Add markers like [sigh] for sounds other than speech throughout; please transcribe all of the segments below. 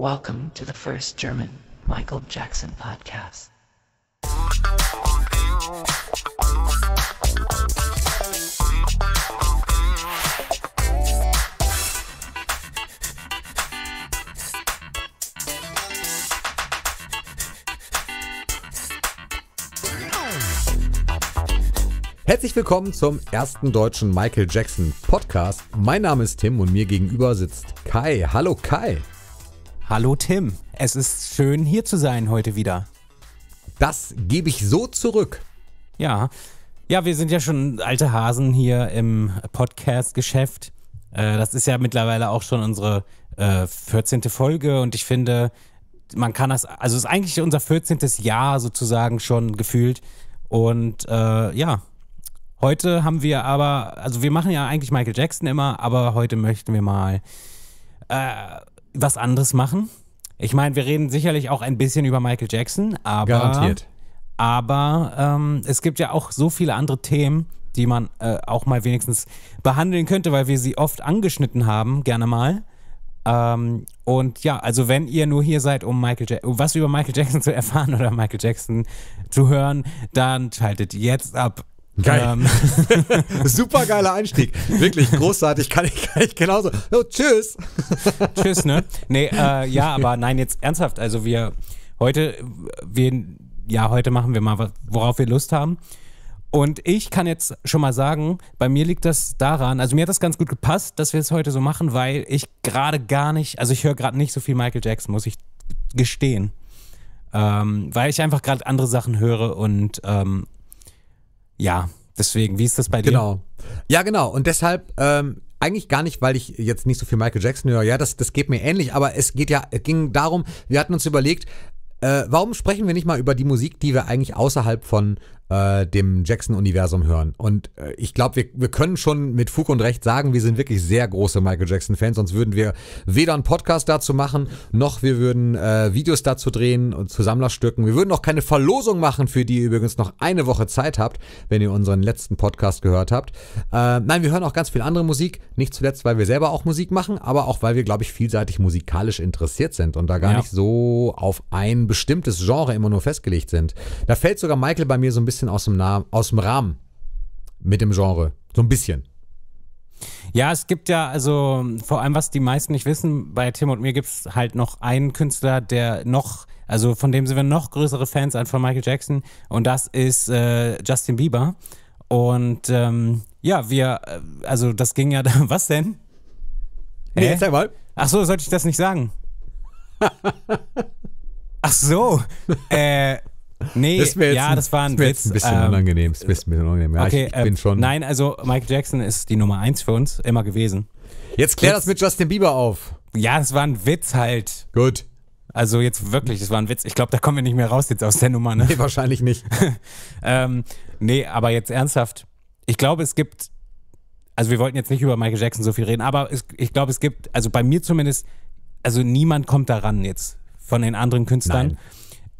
Welcome to the first German Michael Jackson podcast. Herzlich willkommen zum ersten deutschen Michael Jackson Podcast. Mein Name ist Tim und mir gegenüber sitzt Kai. Hallo Kai. Hallo Tim, es ist schön hier zu sein heute wieder. Das gebe ich so zurück. Ja, ja, wir sind ja schon alte Hasen hier im Podcast-Geschäft. Äh, das ist ja mittlerweile auch schon unsere 14. Äh, Folge und ich finde, man kann das, also ist eigentlich unser 14. Jahr sozusagen schon gefühlt. Und äh, ja, heute haben wir aber, also wir machen ja eigentlich Michael Jackson immer, aber heute möchten wir mal äh, was anderes machen. Ich meine, wir reden sicherlich auch ein bisschen über Michael Jackson, aber. Garantiert. Aber ähm, es gibt ja auch so viele andere Themen, die man äh, auch mal wenigstens behandeln könnte, weil wir sie oft angeschnitten haben, gerne mal. Ähm, und ja, also wenn ihr nur hier seid, um Michael ja was über Michael Jackson zu erfahren [laughs] oder Michael Jackson zu hören, dann schaltet jetzt ab. Geil. Ähm. [laughs] Super geiler Einstieg. Wirklich großartig. Kann ich, kann ich genauso. So, tschüss. tschüss, ne? Nee, äh, ja, aber nein, jetzt ernsthaft. Also wir heute, wir, ja, heute machen wir mal, worauf wir Lust haben. Und ich kann jetzt schon mal sagen, bei mir liegt das daran, also mir hat das ganz gut gepasst, dass wir es heute so machen, weil ich gerade gar nicht, also ich höre gerade nicht so viel Michael Jackson, muss ich gestehen. Ähm, weil ich einfach gerade andere Sachen höre und ähm, ja, deswegen, wie ist das bei dir? Genau. Ja, genau. Und deshalb, ähm, eigentlich gar nicht, weil ich jetzt nicht so viel Michael Jackson höre. Ja, das, das geht mir ähnlich, aber es geht ja, ging darum, wir hatten uns überlegt, äh, warum sprechen wir nicht mal über die Musik, die wir eigentlich außerhalb von äh, dem Jackson-Universum hören. Und äh, ich glaube, wir, wir können schon mit Fug und Recht sagen, wir sind wirklich sehr große Michael Jackson-Fans, sonst würden wir weder einen Podcast dazu machen, noch wir würden äh, Videos dazu drehen und zu Sammlerstücken. Wir würden auch keine Verlosung machen, für die ihr übrigens noch eine Woche Zeit habt, wenn ihr unseren letzten Podcast gehört habt. Äh, nein, wir hören auch ganz viel andere Musik, nicht zuletzt, weil wir selber auch Musik machen, aber auch, weil wir, glaube ich, vielseitig musikalisch interessiert sind und da gar ja. nicht so auf ein bestimmtes Genre immer nur festgelegt sind. Da fällt sogar Michael bei mir so ein bisschen bisschen aus dem, Namen, aus dem Rahmen mit dem Genre. So ein bisschen. Ja, es gibt ja, also vor allem, was die meisten nicht wissen, bei Tim und mir gibt es halt noch einen Künstler, der noch, also von dem sind wir noch größere Fans als von Michael Jackson und das ist äh, Justin Bieber. Und ähm, ja, wir, äh, also das ging ja, [laughs] was denn? Nee, hey? erzähl mal. Ach so, sollte ich das nicht sagen? [laughs] Ach so. äh, Nee, das jetzt ja, ein, das war ein, das Witz, ein bisschen ähm, unangenehm. Das ist ein bisschen unangenehm. Ja, okay, ich, ich bin äh, schon. nein, also Michael Jackson ist die Nummer eins für uns immer gewesen. Jetzt klär Witz. das mit Justin Bieber auf. Ja, das war ein Witz halt. Gut. Also jetzt wirklich, das war ein Witz. Ich glaube, da kommen wir nicht mehr raus jetzt aus der Nummer, ne? Nee, wahrscheinlich nicht. [laughs] ähm, nee, aber jetzt ernsthaft. Ich glaube, es gibt, also wir wollten jetzt nicht über Michael Jackson so viel reden, aber es, ich glaube, es gibt, also bei mir zumindest, also niemand kommt daran jetzt von den anderen Künstlern. Nein.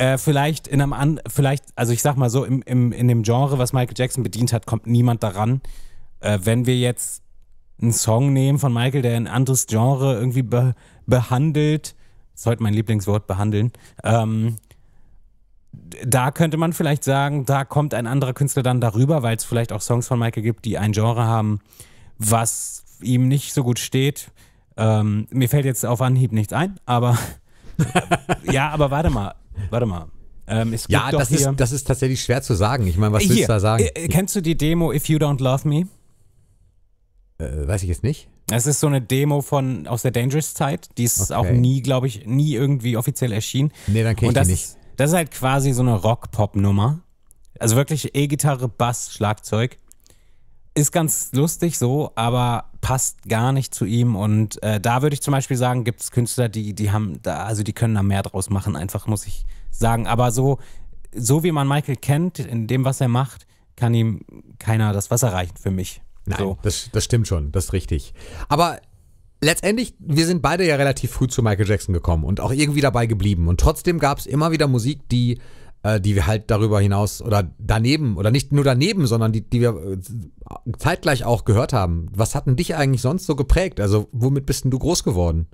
Äh, vielleicht in einem an, vielleicht, also ich sag mal so, im, im, in dem Genre, was Michael Jackson bedient hat, kommt niemand daran. Äh, wenn wir jetzt einen Song nehmen von Michael, der ein anderes Genre irgendwie be behandelt, ist heute mein Lieblingswort, behandeln, ähm, da könnte man vielleicht sagen, da kommt ein anderer Künstler dann darüber, weil es vielleicht auch Songs von Michael gibt, die ein Genre haben, was ihm nicht so gut steht. Ähm, mir fällt jetzt auf Anhieb nichts ein, aber [laughs] ja, aber warte mal. Warte mal. Ähm, ja, das ist, das ist tatsächlich schwer zu sagen. Ich meine, was hier, äh, willst du da sagen? Äh, kennst du die Demo If You Don't Love Me? Äh, weiß ich jetzt nicht. Es ist so eine Demo von aus der Dangerous-Zeit. Die ist okay. auch nie, glaube ich, nie irgendwie offiziell erschienen. Nee, dann kenne ich das, die nicht. Das ist halt quasi so eine Rock-Pop-Nummer. Also wirklich E-Gitarre, Bass, Schlagzeug ist ganz lustig so, aber passt gar nicht zu ihm. Und äh, da würde ich zum Beispiel sagen, gibt es Künstler, die, die haben da, also die können da mehr draus machen, einfach muss ich sagen. Aber so, so wie man Michael kennt, in dem, was er macht, kann ihm keiner das Wasser reichen für mich. Nein, so. das, das stimmt schon, das ist richtig. Aber letztendlich, wir sind beide ja relativ früh zu Michael Jackson gekommen und auch irgendwie dabei geblieben. Und trotzdem gab es immer wieder Musik, die äh, die wir halt darüber hinaus oder daneben oder nicht nur daneben, sondern die, die wir äh, zeitgleich auch gehört haben. Was hat denn dich eigentlich sonst so geprägt? Also womit bist denn du groß geworden?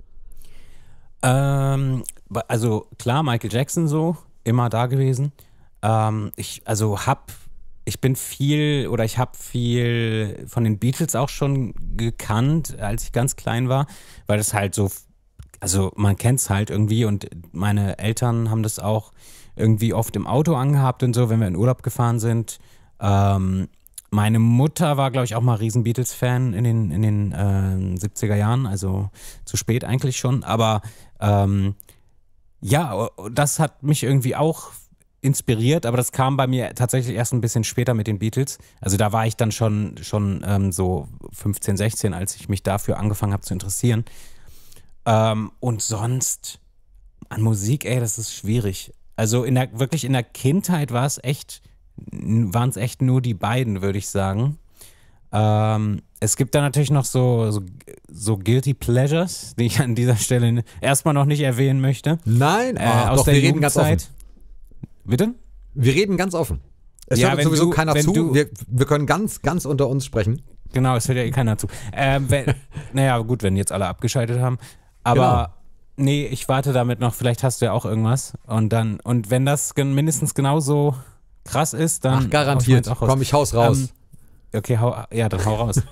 Ähm, also klar, Michael Jackson so, immer da gewesen. Ähm, ich, also hab, ich bin viel oder ich habe viel von den Beatles auch schon gekannt, als ich ganz klein war, weil das halt so, also man kennt es halt irgendwie und meine Eltern haben das auch irgendwie oft im Auto angehabt und so, wenn wir in Urlaub gefahren sind. Ähm, meine Mutter war, glaube ich, auch mal riesen Beatles-Fan in den, in den äh, 70er Jahren, also zu spät eigentlich schon. Aber ähm, ja, das hat mich irgendwie auch inspiriert, aber das kam bei mir tatsächlich erst ein bisschen später mit den Beatles. Also da war ich dann schon, schon ähm, so 15, 16, als ich mich dafür angefangen habe zu interessieren. Ähm, und sonst an Musik, ey, das ist schwierig. Also in der, wirklich in der Kindheit war es echt, waren es echt nur die beiden, würde ich sagen. Ähm, es gibt da natürlich noch so, so, so, Guilty Pleasures, die ich an dieser Stelle erstmal noch nicht erwähnen möchte. Nein, äh, ach, aus doch, der wir reden Jugendzeit. ganz offen. Bitte? Wir reden ganz offen. Es ja, hört sowieso du, keiner zu. Du, wir, wir, können ganz, ganz unter uns sprechen. Genau, es hört ja eh keiner zu. Ähm, wenn, [laughs] naja, gut, wenn jetzt alle abgeschaltet haben. Aber genau. Nee, ich warte damit noch. Vielleicht hast du ja auch irgendwas. Und dann, und wenn das mindestens genauso krass ist, dann. Ach, garantiert. Ich Komm, ich hau's raus. Ähm, okay, hau, ja, dann hau raus. [laughs]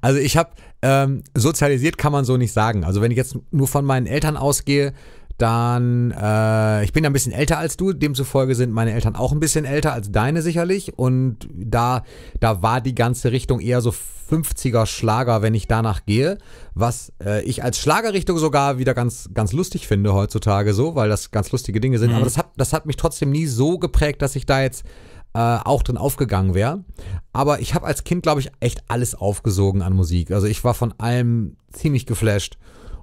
Also ich habe ähm, sozialisiert kann man so nicht sagen. Also wenn ich jetzt nur von meinen Eltern ausgehe, dann, äh, ich bin ja ein bisschen älter als du, demzufolge sind meine Eltern auch ein bisschen älter als deine sicherlich. Und da, da war die ganze Richtung eher so 50er Schlager, wenn ich danach gehe. Was äh, ich als Schlagerrichtung sogar wieder ganz, ganz lustig finde heutzutage so, weil das ganz lustige Dinge sind. Mhm. Aber das hat, das hat mich trotzdem nie so geprägt, dass ich da jetzt äh, auch drin aufgegangen wäre. Aber ich habe als Kind, glaube ich, echt alles aufgesogen an Musik. Also ich war von allem ziemlich geflasht.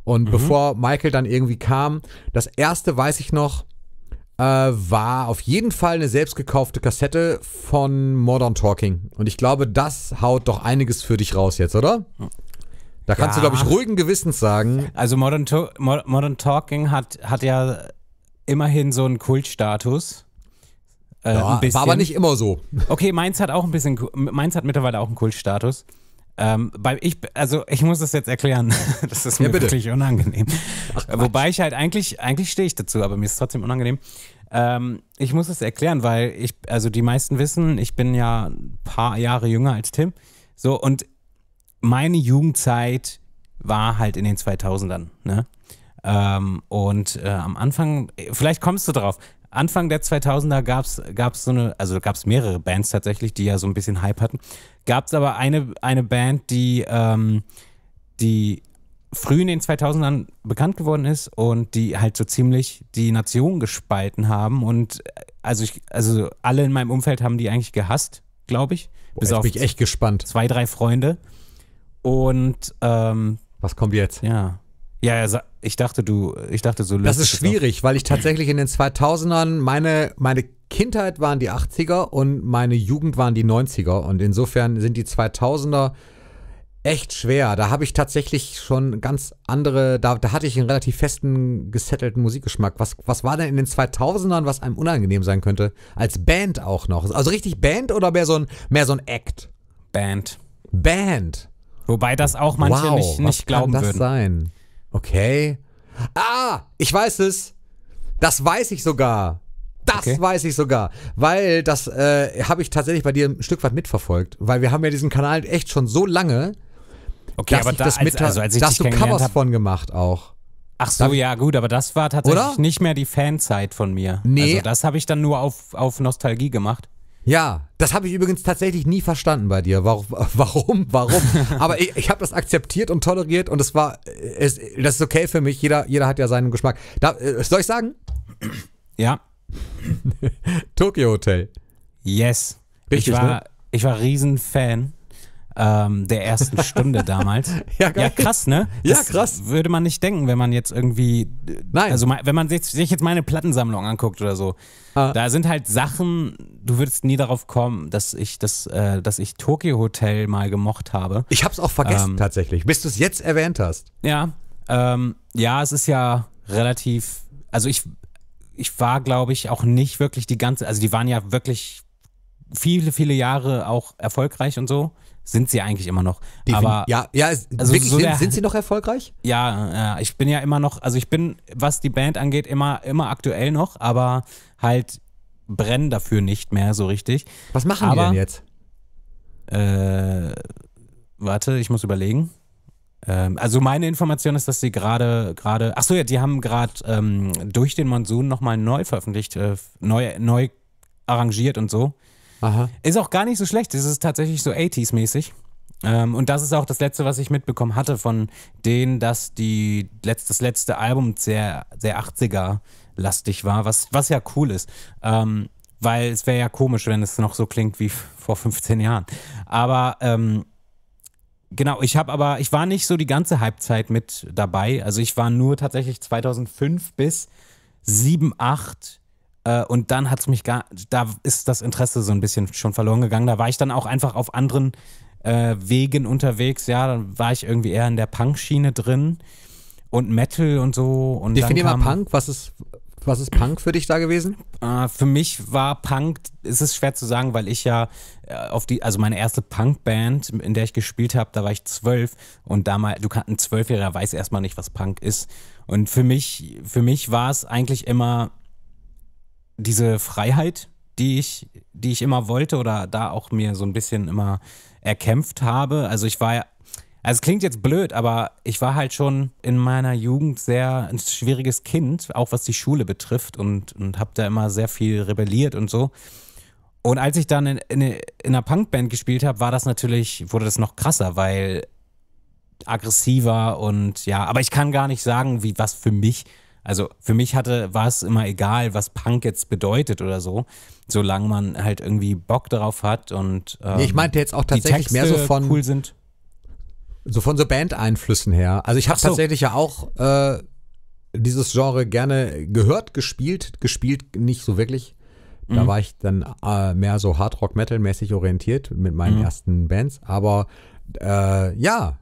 Und mhm. bevor Michael dann irgendwie kam, das erste weiß ich noch, äh, war auf jeden Fall eine selbstgekaufte Kassette von Modern Talking. Und ich glaube, das haut doch einiges für dich raus jetzt, oder? Da kannst ja. du, glaube ich, ruhigen Gewissens sagen. Also Modern, to Modern Talking hat, hat ja immerhin so einen Kultstatus. Äh, ja, war aber nicht immer so. Okay, meins hat auch ein bisschen, Mainz hat mittlerweile auch einen Kultstatus. Ähm, bei ich, also ich muss das jetzt erklären. [laughs] Das ist mir ja, wirklich unangenehm. Ach, Wobei ich halt eigentlich, eigentlich stehe ich dazu, aber mir ist trotzdem unangenehm. Ähm, ich muss es erklären, weil ich, also die meisten wissen, ich bin ja ein paar Jahre jünger als Tim. So, und meine Jugendzeit war halt in den 2000ern. Ne? Ähm, und äh, am Anfang, vielleicht kommst du drauf, Anfang der 2000er gab es gab's so eine, also gab es mehrere Bands tatsächlich, die ja so ein bisschen Hype hatten. Gab es aber eine, eine Band, die, ähm, die früh in den 2000ern bekannt geworden ist und die halt so ziemlich die Nation gespalten haben. Und äh, also, ich, also alle in meinem Umfeld haben die eigentlich gehasst, glaube ich. Boah, bis ich auf bin ich echt gespannt. Zwei, drei Freunde. Und ähm, was kommt jetzt? Ja. Ja, ja, ich dachte, du, ich dachte so. Das ist schwierig, auf. weil ich tatsächlich in den 2000ern, meine, meine Kindheit waren die 80er und meine Jugend waren die 90er. Und insofern sind die 2000er echt schwer. Da habe ich tatsächlich schon ganz andere, da, da hatte ich einen relativ festen, gesettelten Musikgeschmack. Was, was war denn in den 2000ern, was einem unangenehm sein könnte? Als Band auch noch. Also richtig Band oder mehr so ein, mehr so ein Act? Band. Band. Wobei das auch manche wow, nicht, nicht was glauben kann das würden. sein? Okay. Ah, ich weiß es. Das weiß ich sogar. Das okay. weiß ich sogar, weil das äh, habe ich tatsächlich bei dir ein Stück weit mitverfolgt, weil wir haben ja diesen Kanal echt schon so lange, okay, dass aber ich da, das mit, also als ich dass du Covers hab, von gemacht auch. Ach so, da, ja gut, aber das war tatsächlich oder? nicht mehr die Fanzeit von mir. Nee. Also das habe ich dann nur auf, auf Nostalgie gemacht. Ja, das habe ich übrigens tatsächlich nie verstanden bei dir. Warum, [laughs] warum? warum? Aber ich, ich habe das akzeptiert und toleriert und es war, äh, es, das ist okay für mich. Jeder, jeder hat ja seinen Geschmack. Da, äh, soll ich sagen? Ja. [laughs] Tokyo Hotel. Yes. Richtig, ich war, ne? ich war Riesenfan ähm, der ersten Stunde [laughs] damals. ja, ja, krass, ne? Das ja, krass. Würde man nicht denken, wenn man jetzt irgendwie. Nein. Also, wenn man sich, sich jetzt meine Plattensammlung anguckt oder so. Ah. Da sind halt Sachen, du würdest nie darauf kommen, dass ich das, äh, dass ich Tokyo Hotel mal gemocht habe. Ich hab's auch vergessen, ähm, tatsächlich, bis du es jetzt erwähnt hast. Ja. Ähm, ja, es ist ja relativ. Also, ich, ich war, glaube ich, auch nicht wirklich die ganze. Also, die waren ja wirklich viele, viele Jahre auch erfolgreich und so. Sind sie eigentlich immer noch. Defin aber ja, ja es, also wirklich, so sind, der, sind, sie noch erfolgreich? Ja, ja, ich bin ja immer noch, also ich bin, was die Band angeht, immer, immer aktuell noch, aber halt brennen dafür nicht mehr so richtig. Was machen aber, die denn jetzt? Äh, warte, ich muss überlegen. Ähm, also meine Information ist, dass sie gerade, gerade, ach so, ja, die haben gerade ähm, durch den Monsun nochmal neu veröffentlicht, äh, neu, neu arrangiert und so. Aha. Ist auch gar nicht so schlecht. Es ist tatsächlich so 80s-mäßig. Ähm, und das ist auch das letzte, was ich mitbekommen hatte von denen, dass die letzt, das letzte Album sehr, sehr 80er-lastig war, was, was ja cool ist. Ähm, weil es wäre ja komisch, wenn es noch so klingt wie vor 15 Jahren. Aber ähm, genau, ich habe aber, ich war nicht so die ganze Halbzeit mit dabei. Also ich war nur tatsächlich 2005 bis 7, 8 äh, und dann hat es mich gar, da ist das Interesse so ein bisschen schon verloren gegangen. Da war ich dann auch einfach auf anderen äh, Wegen unterwegs. Ja, dann war ich irgendwie eher in der Punk-Schiene drin und Metal und so. Und Definier mal Punk. Was ist, was ist Punk für dich da gewesen? Äh, für mich war Punk, ist es schwer zu sagen, weil ich ja äh, auf die, also meine erste Punk-Band, in der ich gespielt habe, da war ich zwölf und damals, du kannst ein Zwölfjähriger weiß erstmal nicht, was Punk ist. Und für mich, für mich war es eigentlich immer diese Freiheit, die ich, die ich immer wollte oder da auch mir so ein bisschen immer erkämpft habe. Also ich war ja, also es klingt jetzt blöd, aber ich war halt schon in meiner Jugend sehr ein schwieriges Kind, auch was die Schule betrifft und, und habe da immer sehr viel rebelliert und so. Und als ich dann in, in, in einer Punkband gespielt habe, war das natürlich, wurde das noch krasser, weil aggressiver und ja, aber ich kann gar nicht sagen, wie was für mich also für mich hatte, war es immer egal, was Punk jetzt bedeutet oder so, solange man halt irgendwie Bock darauf hat und ähm, nee, ich ähm, meinte jetzt auch tatsächlich mehr so von cool sind. So von so Band-Einflüssen her. Also ich habe so. tatsächlich ja auch äh, dieses Genre gerne gehört, gespielt, gespielt nicht so wirklich. Da mhm. war ich dann äh, mehr so Hard Rock metal mäßig orientiert mit meinen mhm. ersten Bands. Aber äh, ja,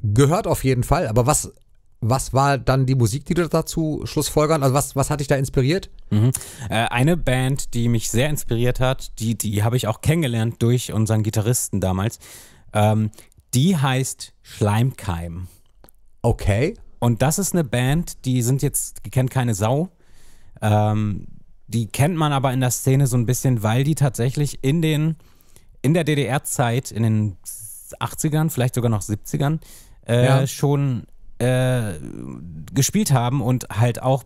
gehört auf jeden Fall. Aber was was war dann die Musik, die du dazu schlussfolgern? Also was, was hat dich da inspiriert? Mhm. Äh, eine Band, die mich sehr inspiriert hat, die, die habe ich auch kennengelernt durch unseren Gitarristen damals. Ähm, die heißt Schleimkeim. Okay. Und das ist eine Band, die sind jetzt, die kennt keine Sau. Ähm, die kennt man aber in der Szene so ein bisschen, weil die tatsächlich in den, in der DDR-Zeit, in den 80ern, vielleicht sogar noch 70ern, äh, ja. schon äh, gespielt haben und halt auch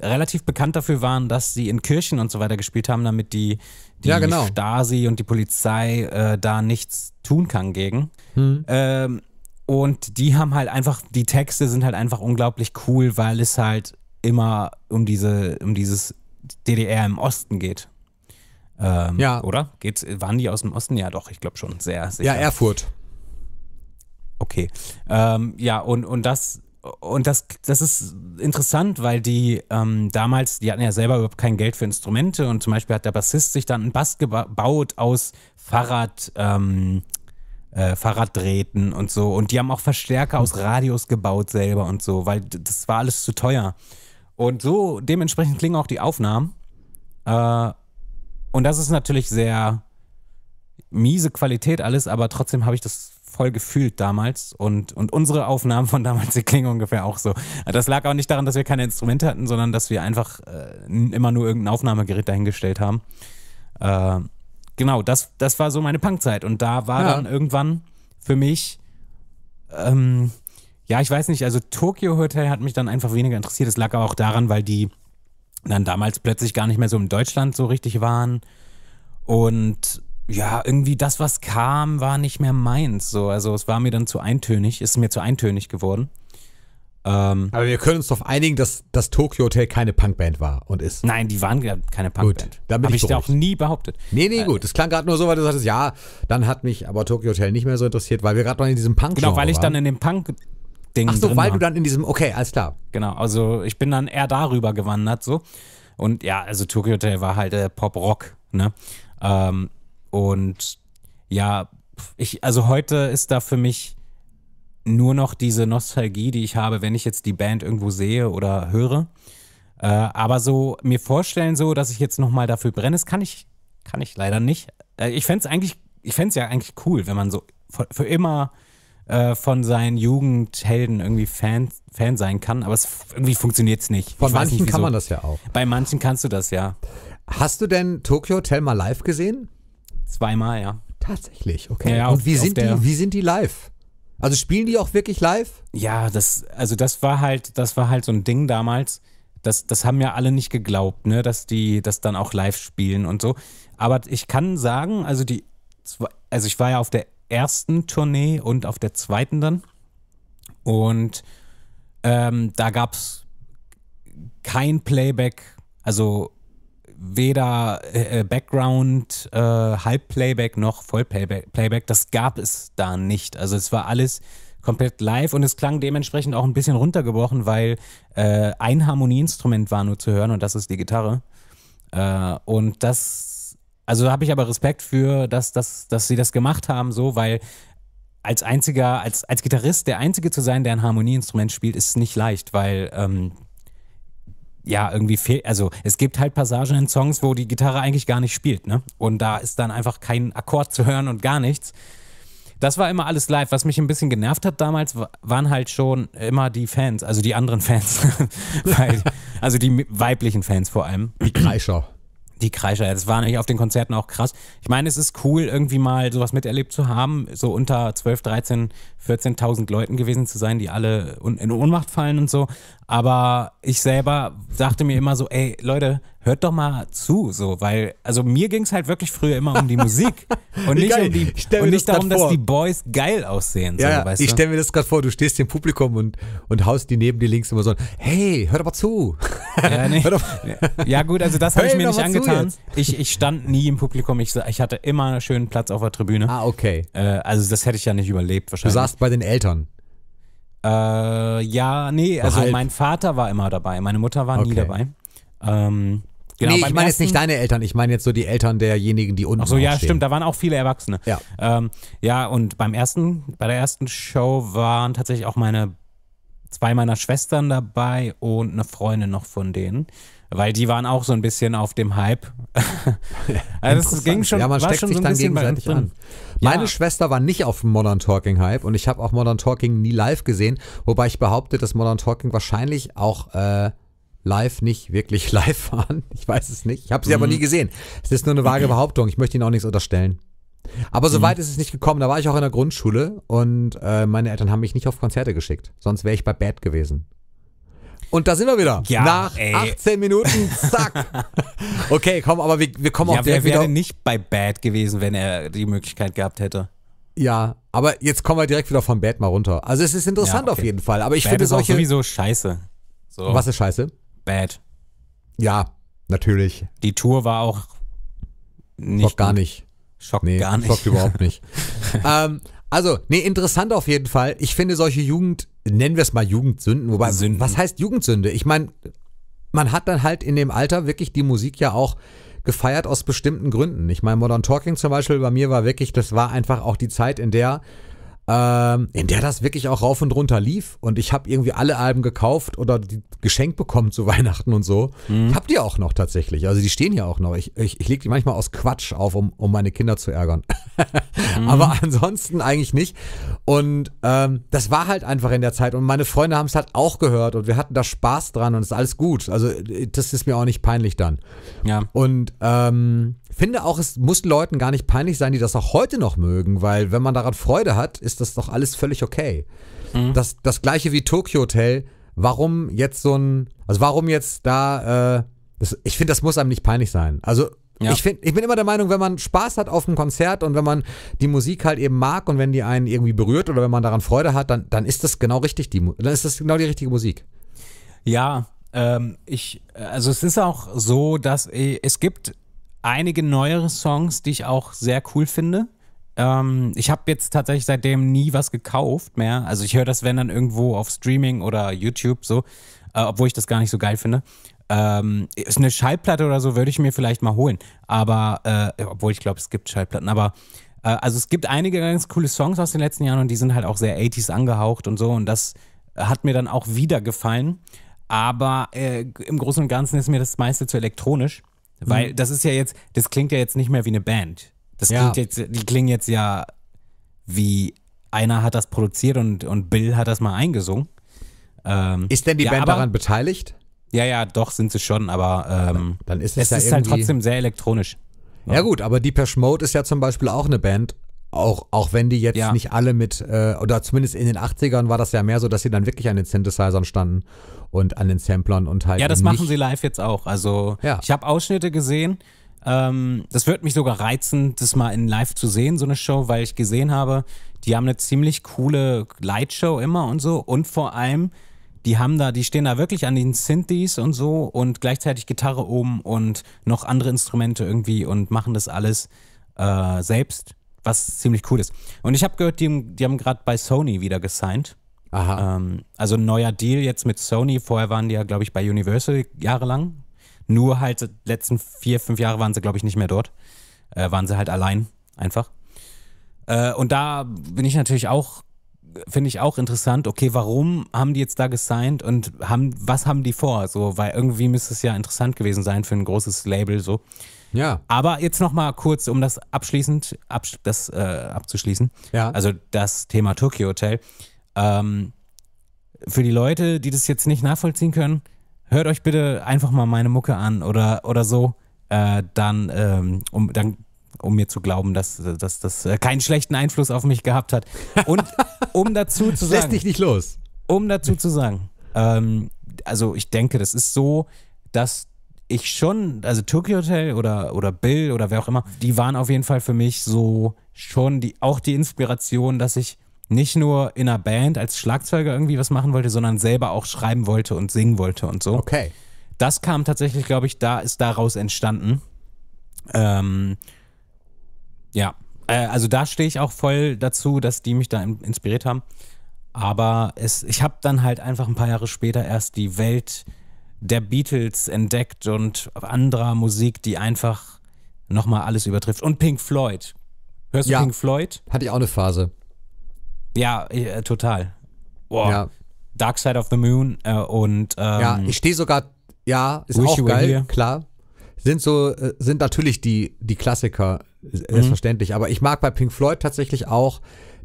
relativ bekannt dafür waren, dass sie in Kirchen und so weiter gespielt haben, damit die, die ja, genau. Stasi und die Polizei äh, da nichts tun kann gegen. Hm. Ähm, und die haben halt einfach, die Texte sind halt einfach unglaublich cool, weil es halt immer um diese, um dieses DDR im Osten geht. Ähm, ja. Oder? Geht's, waren die aus dem Osten? Ja, doch, ich glaube schon, sehr sicher. Ja, Erfurt okay. Ähm, ja, und, und das und das, das ist interessant, weil die ähm, damals, die hatten ja selber überhaupt kein Geld für Instrumente und zum Beispiel hat der Bassist sich dann einen Bass gebaut aus Fahrrad, ähm, äh, Fahrraddrähten und so. Und die haben auch Verstärker aus Radios gebaut selber und so, weil das war alles zu teuer. Und so dementsprechend klingen auch die Aufnahmen. Äh, und das ist natürlich sehr miese Qualität alles, aber trotzdem habe ich das voll gefühlt damals und, und unsere Aufnahmen von damals, die klingen ungefähr auch so. Das lag auch nicht daran, dass wir keine Instrumente hatten, sondern dass wir einfach äh, immer nur irgendein Aufnahmegerät dahingestellt haben. Äh, genau, das, das war so meine Punkzeit und da war ja. dann irgendwann für mich, ähm, ja, ich weiß nicht, also Tokyo Hotel hat mich dann einfach weniger interessiert. Das lag aber auch daran, weil die dann damals plötzlich gar nicht mehr so in Deutschland so richtig waren und ja, irgendwie das, was kam, war nicht mehr meins. So, also es war mir dann zu eintönig, ist mir zu eintönig geworden. Ähm, Aber wir können uns darauf einigen, dass das Tokyo Hotel keine Punkband war und ist. Nein, die waren keine Punkband. Gut, da bin ich, ich auch nie behauptet. Nee, nee, äh, gut. Das klang gerade nur so, weil du sagtest, ja, dann hat mich aber Tokyo Hotel nicht mehr so interessiert, weil wir gerade noch in diesem Punk waren. Genau, weil ich waren. dann in dem Punk Ding Ach so, weil war. du dann in diesem okay, alles klar. Genau, also ich bin dann eher darüber gewandert so. Und ja, also Tokyo Hotel war halt äh, Pop Rock, ne? Ähm, und ja, ich, also heute ist da für mich nur noch diese Nostalgie, die ich habe, wenn ich jetzt die Band irgendwo sehe oder höre. Äh, aber so mir vorstellen, so, dass ich jetzt nochmal dafür brenne, das kann ich, kann ich leider nicht. Äh, ich fände es eigentlich, ich fände es ja eigentlich cool, wenn man so für, für immer äh, von seinen Jugendhelden irgendwie Fan, Fan sein kann, aber es irgendwie funktioniert es nicht. Von ich manchen nicht, kann man das ja auch. Bei manchen kannst du das ja. Hast du denn Tokyo Hotel mal live gesehen? Zweimal, ja. Tatsächlich, okay. Ja, ja, Und wie sind, die, wie sind die live? Also spielen die auch wirklich live? Ja, das, also das war halt, das war halt so ein Ding damals. Das, das haben ja alle nicht geglaubt, ne, dass die das dann auch live spielen und so. Aber ich kann sagen, also die, also ich war ja auf der ersten Tournee und auf der zweiten dann. Und ähm, da gab es kein Playback, also weder äh, äh, Background, äh, Halbplayback noch Vollplayback. das gab es da nicht. Also es war alles komplett live und es klang dementsprechend auch ein bisschen runtergebrochen, weil äh, ein Harmonieinstrument war nur zu hören und das ist die Gitarre. Äh, und das, also habe ich aber Respekt für, dass, dass, dass sie das gemacht haben, so, weil als einziger, als, als Gitarrist der Einzige zu sein, der ein Harmonieinstrument spielt, ist nicht leicht, weil ähm, ja, irgendwie fehlt, also es gibt halt Passagen in Songs, wo die Gitarre eigentlich gar nicht spielt, ne? Und da ist dann einfach kein Akkord zu hören und gar nichts. Das war immer alles live. Was mich ein bisschen genervt hat damals, waren halt schon immer die Fans, also die anderen Fans. [laughs] Weil, also die weiblichen Fans vor allem. Die Kreischer. Die Kreischer, das war nämlich auf den Konzerten auch krass. Ich meine, es ist cool, irgendwie mal sowas miterlebt zu haben, so unter 12, 13, 14.000 Leuten gewesen zu sein, die alle in Ohnmacht fallen und so. Aber ich selber dachte mir immer so, ey, Leute, hört doch mal zu, so, weil, also mir ging es halt wirklich früher immer um die Musik [laughs] und nicht, um die, und nicht das darum, dass die Boys geil aussehen. Ja, so, ich stelle mir das gerade vor, du stehst im Publikum und, und haust die neben dir links immer so, hey, hört doch mal zu. Ja, nee. [laughs] doch ja gut, also das habe ich mir nicht angetan. Ich, ich stand nie im Publikum, ich, ich hatte immer einen schönen Platz auf der Tribüne. Ah, okay. Äh, also das hätte ich ja nicht überlebt wahrscheinlich. Du saßt bei den Eltern. Äh, ja, nee, also, also Halb. mein Vater war immer dabei, meine Mutter war okay. nie dabei. Ähm, Genau, nee, ich meine jetzt nicht deine Eltern, ich meine jetzt so die Eltern derjenigen, die unten Ach so, ja, stehen. stimmt, da waren auch viele Erwachsene. Ja. Ähm, ja, und beim ersten, bei der ersten Show waren tatsächlich auch meine zwei meiner Schwestern dabei und eine Freundin noch von denen. Weil die waren auch so ein bisschen auf dem Hype. [laughs] also es ging schon. Ja, man steckt schon sich so dann gegenseitig an. Ja. Meine Schwester war nicht auf dem Modern Talking Hype und ich habe auch Modern Talking nie live gesehen, wobei ich behaupte, dass Modern Talking wahrscheinlich auch äh, live nicht wirklich [laughs] live waren. Ich weiß es nicht. Ich habe sie mhm. aber nie gesehen. Es ist nur eine vage Behauptung. Ich möchte Ihnen auch nichts unterstellen. Aber soweit mhm. ist es nicht gekommen. Da war ich auch in der Grundschule und äh, meine Eltern haben mich nicht auf Konzerte geschickt. Sonst wäre ich bei Bad gewesen. Und da sind wir wieder. Ja, Nach ey. 18 Minuten, zack. [laughs] okay, komm, aber wir, wir kommen ja, auch direkt wer wäre nicht bei Bad gewesen, wenn er die Möglichkeit gehabt hätte. Ja, aber jetzt kommen wir direkt wieder vom Bad mal runter. Also es ist interessant ja, okay. auf jeden Fall. Aber ich Bad finde solche. sowieso scheiße. So. Was ist scheiße? spät. Ja, natürlich. Die Tour war auch nicht. Schock gar nicht. Schock nee, gar nicht. Schock überhaupt nicht. [laughs] ähm, also, nee, interessant auf jeden Fall. Ich finde solche Jugend, nennen wir es mal Jugendsünden, wobei, Sünden. was heißt Jugendsünde? Ich meine, man hat dann halt in dem Alter wirklich die Musik ja auch gefeiert aus bestimmten Gründen. Ich meine, Modern Talking zum Beispiel bei mir war wirklich, das war einfach auch die Zeit, in der ähm, in der das wirklich auch rauf und runter lief. Und ich habe irgendwie alle Alben gekauft oder geschenkt bekommen zu [laughs] Weihnachten und so. Mhm. Ich habe die auch noch tatsächlich. Also die stehen ja auch noch. Ich, ich, ich lege die manchmal aus Quatsch auf, um, um meine Kinder zu ärgern. mhm. [laughs] Aber ansonsten eigentlich nicht. Und ähm, das war halt einfach in der Zeit. Und meine Freunde haben es halt auch gehört und wir hatten da Spaß dran und es ist alles gut. Also äh, das ist mir auch nicht peinlich dann. Ja. Und ähm, finde auch, es muss Leuten gar nicht peinlich sein, die das auch heute noch mögen, weil wenn man daran Freude hat, ist ist das doch alles völlig okay. Mhm. Das, das gleiche wie Tokyo Hotel, warum jetzt so ein, also warum jetzt da, äh, das, ich finde, das muss einem nicht peinlich sein. Also ja. Ich, find, ich bin immer der Meinung, wenn man Spaß hat auf einem Konzert und wenn man die Musik halt eben mag und wenn die einen irgendwie berührt oder wenn man daran Freude hat, dann, dann ist das genau richtig, die, dann ist das genau die richtige Musik. Ja, ähm, ich, äh, also es ist auch so, dass äh, es gibt einige neuere Songs, die ich auch sehr cool finde. Ähm, ich habe jetzt tatsächlich seitdem nie was gekauft mehr. Also ich höre das, wenn dann irgendwo auf Streaming oder YouTube so, äh, obwohl ich das gar nicht so geil finde. Ähm, ist eine Schallplatte oder so, würde ich mir vielleicht mal holen. Aber, äh, obwohl ich glaube, es gibt Schallplatten, aber äh, also es gibt einige ganz coole Songs aus den letzten Jahren und die sind halt auch sehr 80s angehaucht und so und das hat mir dann auch wieder gefallen. Aber äh, im Großen und Ganzen ist mir das meiste zu elektronisch, weil mhm. das ist ja jetzt, das klingt ja jetzt nicht mehr wie eine Band. Das ja. klingt jetzt, die klingen jetzt ja wie einer hat das produziert und, und Bill hat das mal eingesungen. Ähm, ist denn die ja, Band aber, daran beteiligt? Ja, ja, doch sind sie schon, aber ähm, dann ist es, es ja ist halt trotzdem sehr elektronisch. Ja, ja gut, aber Die Mode ist ja zum Beispiel auch eine Band, auch, auch wenn die jetzt ja. nicht alle mit, äh, oder zumindest in den 80ern war das ja mehr so, dass sie dann wirklich an den Synthesizern standen und an den Samplern und halt. Ja, das machen sie live jetzt auch. Also ja. ich habe Ausschnitte gesehen ähm, das würde mich sogar reizen, das mal in live zu sehen, so eine Show, weil ich gesehen habe, die haben eine ziemlich coole Lightshow immer und so. Und vor allem, die haben da, die stehen da wirklich an den Synthes und so und gleichzeitig Gitarre oben und noch andere Instrumente irgendwie und machen das alles äh, selbst, was ziemlich cool ist. Und ich habe gehört, die, die haben gerade bei Sony wieder gesigned. Aha. Ähm, also ein neuer Deal jetzt mit Sony. Vorher waren die ja, glaube ich, bei Universal jahrelang nur halt die letzten vier, fünf Jahre waren sie, glaube ich, nicht mehr dort. Äh, waren sie halt allein, einfach. Äh, und da bin ich natürlich auch, finde ich auch interessant, okay, warum haben die jetzt da gesigned und haben, was haben die vor? So, weil irgendwie müsste es ja interessant gewesen sein für ein großes Label, so. Ja. Aber jetzt nochmal kurz, um das abschließend, absch das äh, abzuschließen. Ja. Also das Thema Tokyo Hotel. Ähm, für die Leute, die das jetzt nicht nachvollziehen können, hört euch bitte einfach mal meine Mucke an oder, oder so, äh, dann, ähm, um, dann, um mir zu glauben, dass das äh, keinen schlechten Einfluss auf mich gehabt hat. Und [laughs] um dazu zu sagen. Lass dich nicht los. Um dazu zu sagen, ähm, also ich denke, das ist so, dass ich schon, also Tokyo Hotel oder, oder Bill oder wer auch immer, die waren auf jeden Fall für mich so schon die, auch die Inspiration, dass ich nicht nur in einer Band als Schlagzeuger irgendwie was machen wollte, sondern selber auch schreiben wollte und singen wollte und so. Okay. Das kam tatsächlich, glaube ich, da ist daraus entstanden. Ähm, ja, äh, also da stehe ich auch voll dazu, dass die mich da inspiriert haben. Aber es, ich habe dann halt einfach ein paar Jahre später erst die Welt der Beatles entdeckt und anderer Musik, die einfach nochmal alles übertrifft. Und Pink Floyd. Hörst du ja, Pink Floyd? Hatte ich auch eine Phase. Ja, äh, total. Wow. Ja. Dark Side of the Moon äh, und ähm, Ja, ich stehe sogar, ja, ist auch geil, here. klar. Sind so, äh, sind natürlich die, die Klassiker, äh, mhm. selbstverständlich. Aber ich mag bei Pink Floyd tatsächlich auch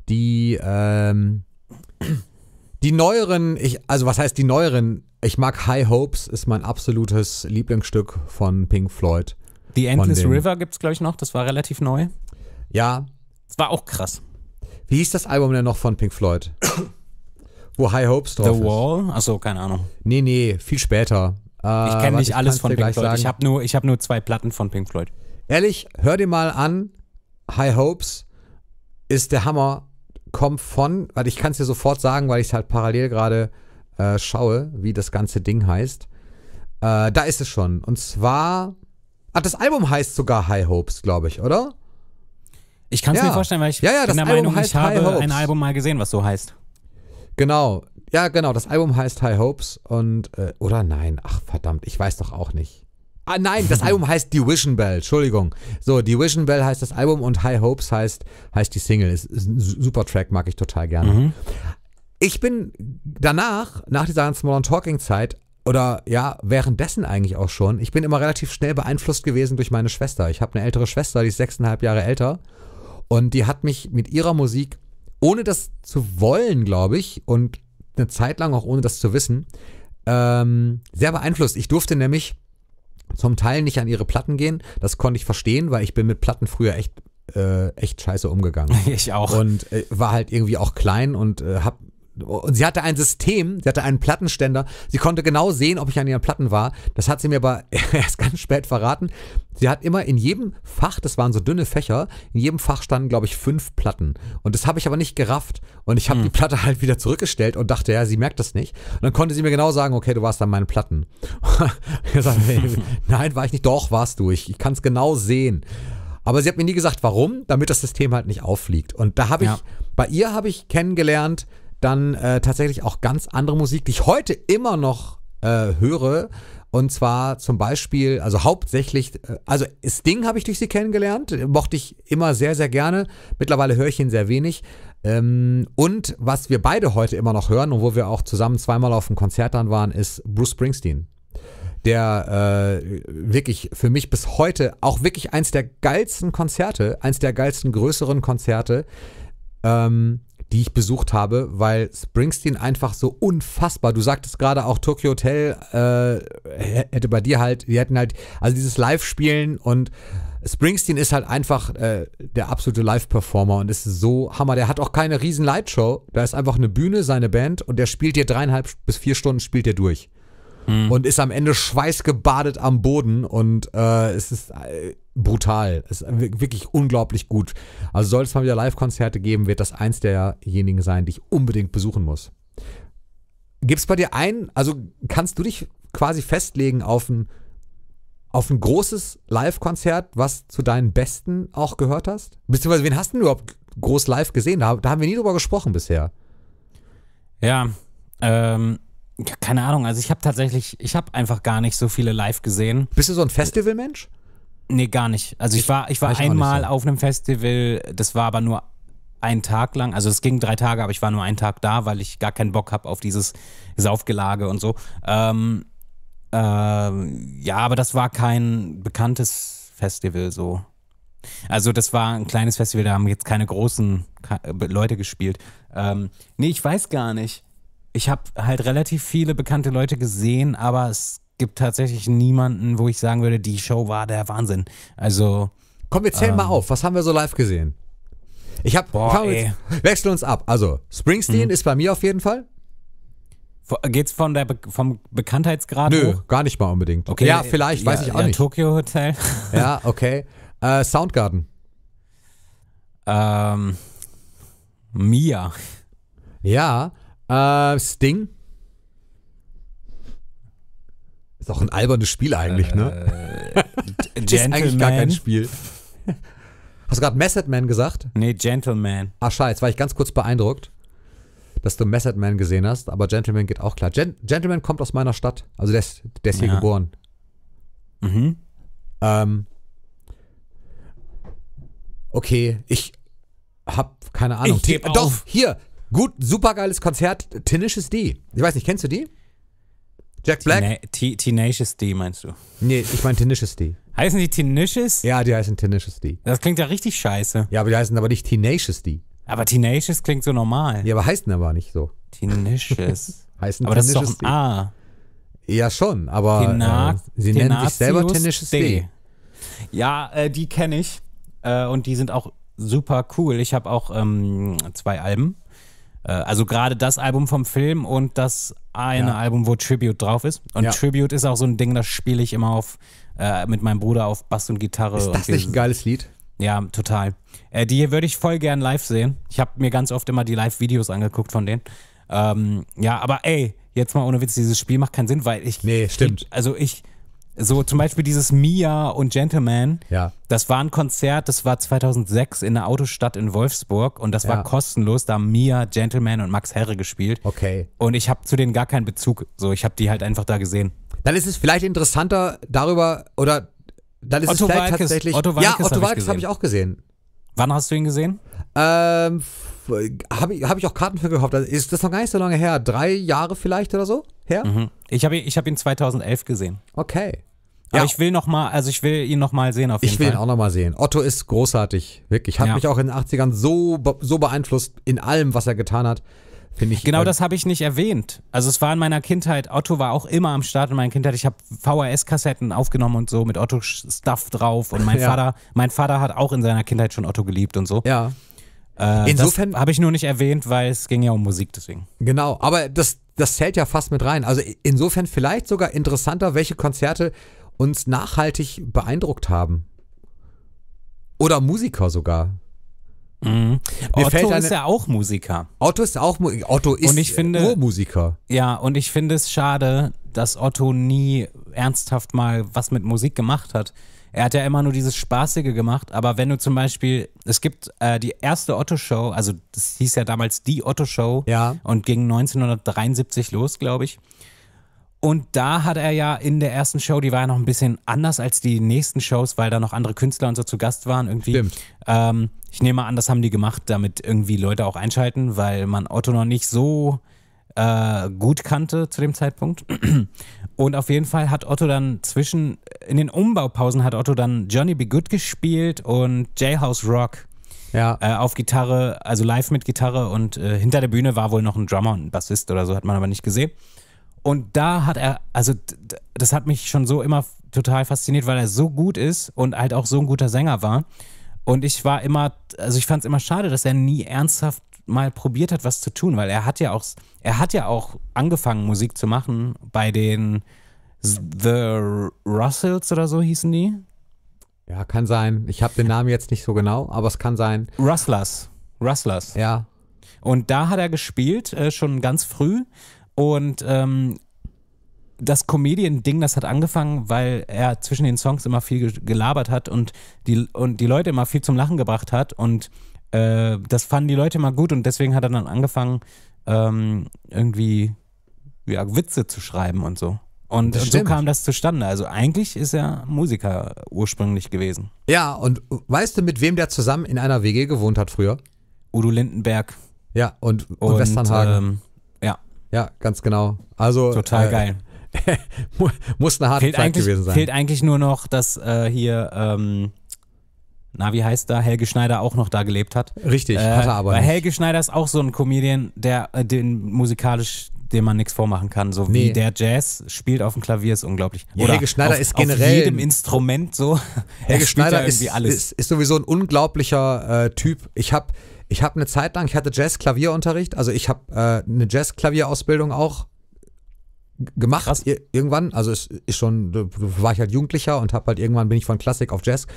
die, ähm, die neueren, ich, also was heißt die neueren? Ich mag High Hopes, ist mein absolutes Lieblingsstück von Pink Floyd. The Endless River gibt es, glaube ich, noch, das war relativ neu. Ja. Das war auch krass. Wie hieß das Album denn noch von Pink Floyd? [coughs] Wo High Hopes drauf The ist. The Wall? Achso, keine Ahnung. Nee, nee, viel später. Äh, ich kenne nicht alles von Pink Floyd. Sagen. Ich habe nur, hab nur zwei Platten von Pink Floyd. Ehrlich, hör dir mal an. High Hopes ist der Hammer. Kommt von, weil ich kann es dir sofort sagen, weil ich es halt parallel gerade äh, schaue, wie das ganze Ding heißt. Äh, da ist es schon. Und zwar. ach, das Album heißt sogar High Hopes, glaube ich, oder? Ich kann es ja. mir vorstellen, weil ich ja, ja, bin der Meinung, ich habe ein Album mal gesehen, was so heißt. Genau, ja, genau. Das Album heißt High Hopes und äh, oder nein, ach verdammt, ich weiß doch auch nicht. Ah nein, das [laughs] Album heißt Division Bell, Entschuldigung. So, Division Bell heißt das Album und High Hopes heißt, heißt die Single. Ist, ist ein super Track, mag ich total gerne. Mhm. Ich bin danach, nach dieser ganzen Modern Talking Zeit, oder ja, währenddessen eigentlich auch schon, ich bin immer relativ schnell beeinflusst gewesen durch meine Schwester. Ich habe eine ältere Schwester, die ist sechseinhalb Jahre älter und die hat mich mit ihrer Musik, ohne das zu wollen, glaube ich, und eine Zeit lang auch ohne das zu wissen, ähm, sehr beeinflusst. Ich durfte nämlich zum Teil nicht an ihre Platten gehen. Das konnte ich verstehen, weil ich bin mit Platten früher echt äh, echt scheiße umgegangen. [laughs] Ich auch. Und äh, war halt irgendwie auch klein und äh, hab und sie hatte ein System, sie hatte einen Plattenständer. Sie konnte genau sehen, ob ich an ihren Platten war. Das hat sie mir aber [laughs] erst ganz spät verraten. Sie hat immer in jedem Fach, das waren so dünne Fächer, in jedem Fach standen, glaube ich, fünf Platten. Und das habe ich aber nicht gerafft. Und ich habe hm. die Platte halt wieder zurückgestellt und dachte, ja, sie merkt das nicht. Und dann konnte sie mir genau sagen, okay, du warst an meinen Platten. gesagt, [laughs] [laughs] nein, war ich nicht. Doch, warst du. Ich, ich kann es genau sehen. Aber sie hat mir nie gesagt, warum, damit das System halt nicht auffliegt. Und da habe ich, ja. bei ihr habe ich kennengelernt, dann äh, tatsächlich auch ganz andere Musik, die ich heute immer noch äh, höre. Und zwar zum Beispiel, also hauptsächlich, äh, also Sting habe ich durch sie kennengelernt, mochte ich immer sehr, sehr gerne. Mittlerweile höre ich ihn sehr wenig. Ähm, und was wir beide heute immer noch hören und wo wir auch zusammen zweimal auf dem Konzert dann waren, ist Bruce Springsteen. Der äh, wirklich für mich bis heute auch wirklich eins der geilsten Konzerte, eins der geilsten größeren Konzerte ähm, die ich besucht habe, weil Springsteen einfach so unfassbar, du sagtest gerade auch Tokyo Hotel äh, hätte bei dir halt, die hätten halt, also dieses Live-Spielen und Springsteen ist halt einfach äh, der absolute Live-Performer und ist so Hammer. Der hat auch keine riesen Lightshow. Da ist einfach eine Bühne, seine Band und der spielt dir dreieinhalb bis vier Stunden spielt der durch. Mhm. Und ist am Ende schweißgebadet am Boden und äh, es ist äh, brutal. ist wirklich unglaublich gut. Also soll es mal wieder Live-Konzerte geben, wird das eins derjenigen sein, die ich unbedingt besuchen muss. Gibt es bei dir ein, also kannst du dich quasi festlegen auf ein, auf ein großes Live-Konzert, was zu deinen Besten auch gehört hast? Beziehungsweise, wen hast du denn überhaupt groß live gesehen? Da, da haben wir nie drüber gesprochen bisher. Ja, ähm, keine Ahnung. Also ich habe tatsächlich, ich habe einfach gar nicht so viele live gesehen. Bist du so ein Festivalmensch? Nee, gar nicht. Also ich, war, ich war ich einmal so. auf einem Festival, das war aber nur einen Tag lang. Also es ging drei Tage, aber ich war nur einen Tag da, weil ich gar keinen Bock habe auf dieses Saufgelage und so. Ähm, ähm, ja, aber das war kein bekanntes Festival so. Also das war ein kleines Festival, da haben jetzt keine großen äh, Leute gespielt. Ähm, nee, ich weiß gar nicht. Ich habe halt relativ viele bekannte Leute gesehen, aber es gibt tatsächlich niemanden, wo ich sagen würde, die Show war der Wahnsinn. Also. Komm, wir zählen ähm, mal auf. Was haben wir so live gesehen? Ich hab. Boah, ey. Wechseln uns ab. Also, Springsteen mhm. ist bei mir auf jeden Fall. Geht's von der Be vom Bekanntheitsgrad Nö, hoch? gar nicht mal unbedingt. Okay, ja, vielleicht, ja, weiß ich auch ja, nicht. Tokyo Hotel. ja, okay. Äh, Soundgarden. [laughs] Ähm, Mia. Ja, äh, Sting. Ist auch ein albernes Spiel eigentlich, ne? äh, ne? [laughs] ist eigentlich gar kein Spiel. Hast du gerade Method Man gesagt? Nee, Gentleman. Ach scheiße, jetzt war ich ganz kurz beeindruckt, dass du Method Man gesehen hast, aber Gentleman geht auch klar. Gen Gentleman kommt aus meiner Stadt, also der ist, der ist hier ja. geboren. Mhm. Ähm, okay, ich hab keine Ahnung. Ich geb Doch, hier, gut, supergeiles Konzert, Tinnisches D. Ich weiß nicht, kennst du die? Jack Black? Tenacious D meinst du? Nee, ich meine Tenacious D. Heißen die Tenacious? Ja, die heißen Tenacious D. Das klingt ja richtig scheiße. Ja, aber die heißen aber nicht Tenacious D. Aber Tenacious klingt so normal. Ja, aber heißen aber nicht so. Tenacious. [laughs] heißen aber Tenacious das ist doch ein A. Ja, schon, aber äh, Tena äh, sie Tenacious nennen sich selber Tenacious D. D. Ja, äh, die kenne ich. Äh, und die sind auch super cool. Ich habe auch ähm, zwei Alben äh, also gerade das Album vom Film und das eine ja. Album, wo Tribute drauf ist. Und ja. Tribute ist auch so ein Ding, das spiele ich immer auf äh, mit meinem Bruder auf Bass und Gitarre. Ist das nicht ein geiles Lied? Ja, total. Äh, die würde ich voll gern live sehen. Ich habe mir ganz oft immer die Live-Videos angeguckt von denen. Ähm, ja, aber ey, jetzt mal ohne Witz, dieses Spiel macht keinen Sinn, weil ich. Nee, stimmt. also ich so zum Beispiel dieses Mia und Gentleman. Ja. Das war ein Konzert, das war 2006 in der Autostadt in Wolfsburg und das ja. war kostenlos. Da haben Mia, Gentleman und Max Herre gespielt. Okay. Und ich habe zu denen gar keinen Bezug. So, ich habe die halt einfach da gesehen. Dann ist es vielleicht interessanter darüber oder dann ist Otto es vielleicht Walkes, tatsächlich. Otto ja, Otto Walkes habe ich, hab ich auch gesehen. Wann hast du ihn gesehen? Ähm, habe ich, hab ich auch Karten für gekauft. Also, ist das noch gar nicht so lange her? Drei Jahre vielleicht oder so? her? Mhm. Ich habe ich hab ihn 2011 gesehen. Okay. Aber ja. ich will noch mal, also ich will ihn noch mal sehen auf jeden ich Fall. Ich will ihn auch noch mal sehen. Otto ist großartig, wirklich. Hat ja. mich auch in den 80ern so, so beeinflusst in allem, was er getan hat. Ich, genau äh, das habe ich nicht erwähnt. Also es war in meiner Kindheit, Otto war auch immer am Start in meiner Kindheit. Ich habe VHS-Kassetten aufgenommen und so mit Otto-Stuff drauf. Und mein ja. Vater, mein Vater hat auch in seiner Kindheit schon Otto geliebt und so. Ja. Äh, Insofern habe ich nur nicht erwähnt, weil es ging ja um Musik deswegen. Genau, aber das, das zählt ja fast mit rein. Also insofern vielleicht sogar interessanter, welche Konzerte uns nachhaltig beeindruckt haben. Oder Musiker sogar. Mhm. Mir Otto eine, ist ja auch Musiker. Otto ist auch Otto ist und ich finde, Urmusiker. Ja, und ich finde es schade, dass Otto nie ernsthaft mal was mit Musik gemacht hat. Er hat ja immer nur dieses Spaßige gemacht, aber wenn du zum Beispiel, es gibt äh, die erste Otto-Show, also das hieß ja damals die Otto-Show ja. und ging 1973 los, glaube ich. Und da hat er ja in der ersten Show, die war ja noch ein bisschen anders als die nächsten Shows, weil da noch andere Künstler und so zu Gast waren irgendwie. Stimmt. Ähm, ich nehme an, das haben die gemacht, damit irgendwie Leute auch einschalten, weil man Otto noch nicht so äh, gut kannte zu dem Zeitpunkt. Und auf jeden Fall hat Otto dann zwischen, in den Umbaupausen hat Otto dann Johnny B. Good gespielt und J-House Rock. Ja. Äh, auf Gitarre, also live mit Gitarre und äh, hinter der Bühne war wohl noch ein Drummer und ein Bassist oder so, hat man aber nicht gesehen. Und da hat er, also das hat mich schon so immer total fasziniert, weil er so gut ist und halt auch so ein guter Sänger war. Und ich war immer, also ich fand es immer schade, dass er nie ernsthaft mal probiert hat, was zu tun, weil er hat ja auch, er hat ja auch angefangen, Musik zu machen bei den The Russells oder so hießen die. Ja, kann sein. Ich habe den Namen jetzt nicht so genau, aber es kann sein. Rustlers. Rustlers. Ja. Und da hat er gespielt, äh, schon ganz früh. Und ähm, das Comedian-Ding, das hat angefangen, weil er zwischen den Songs immer viel gelabert hat und die, und die Leute immer viel zum Lachen gebracht hat. Und äh, das fanden die Leute mal gut und deswegen hat er dann angefangen, ähm, irgendwie ja, Witze zu schreiben und so. Und, und so kam das zustande. Also eigentlich ist er Musiker ursprünglich gewesen. Ja, und weißt du, mit wem der zusammen in einer WG gewohnt hat früher? Udo Lindenberg. Ja, und, und, und Westernhagen. Ähm, ja. Ja, ganz genau. Also total äh, geil. [laughs] muss eine harte Zeit gewesen sein. Fehlt eigentlich nur noch, dass äh, hier ähm, na, wie heißt da, Helge Schneider auch noch da gelebt hat. Richtig, äh, hat er aber. Weil nicht. Helge Schneider ist auch so ein Comedian, der äh, den musikalisch dem man nichts vormachen kann. So nee. wie der Jazz spielt auf dem Klavier ist unglaublich. Ja, Oder Helge Schneider auf, ist generell. Auf jedem Instrument so. [laughs] Helge Schneider ist, alles. Ist, ist sowieso ein unglaublicher äh, Typ. Ich habe ich hab eine Zeit lang, ich hatte Jazz-Klavierunterricht. Also ich habe äh, eine Jazz-Klavierausbildung auch gemacht Krass. irgendwann. Also es ist schon, da war ich halt Jugendlicher und habe halt irgendwann bin ich von Klassik auf Jazz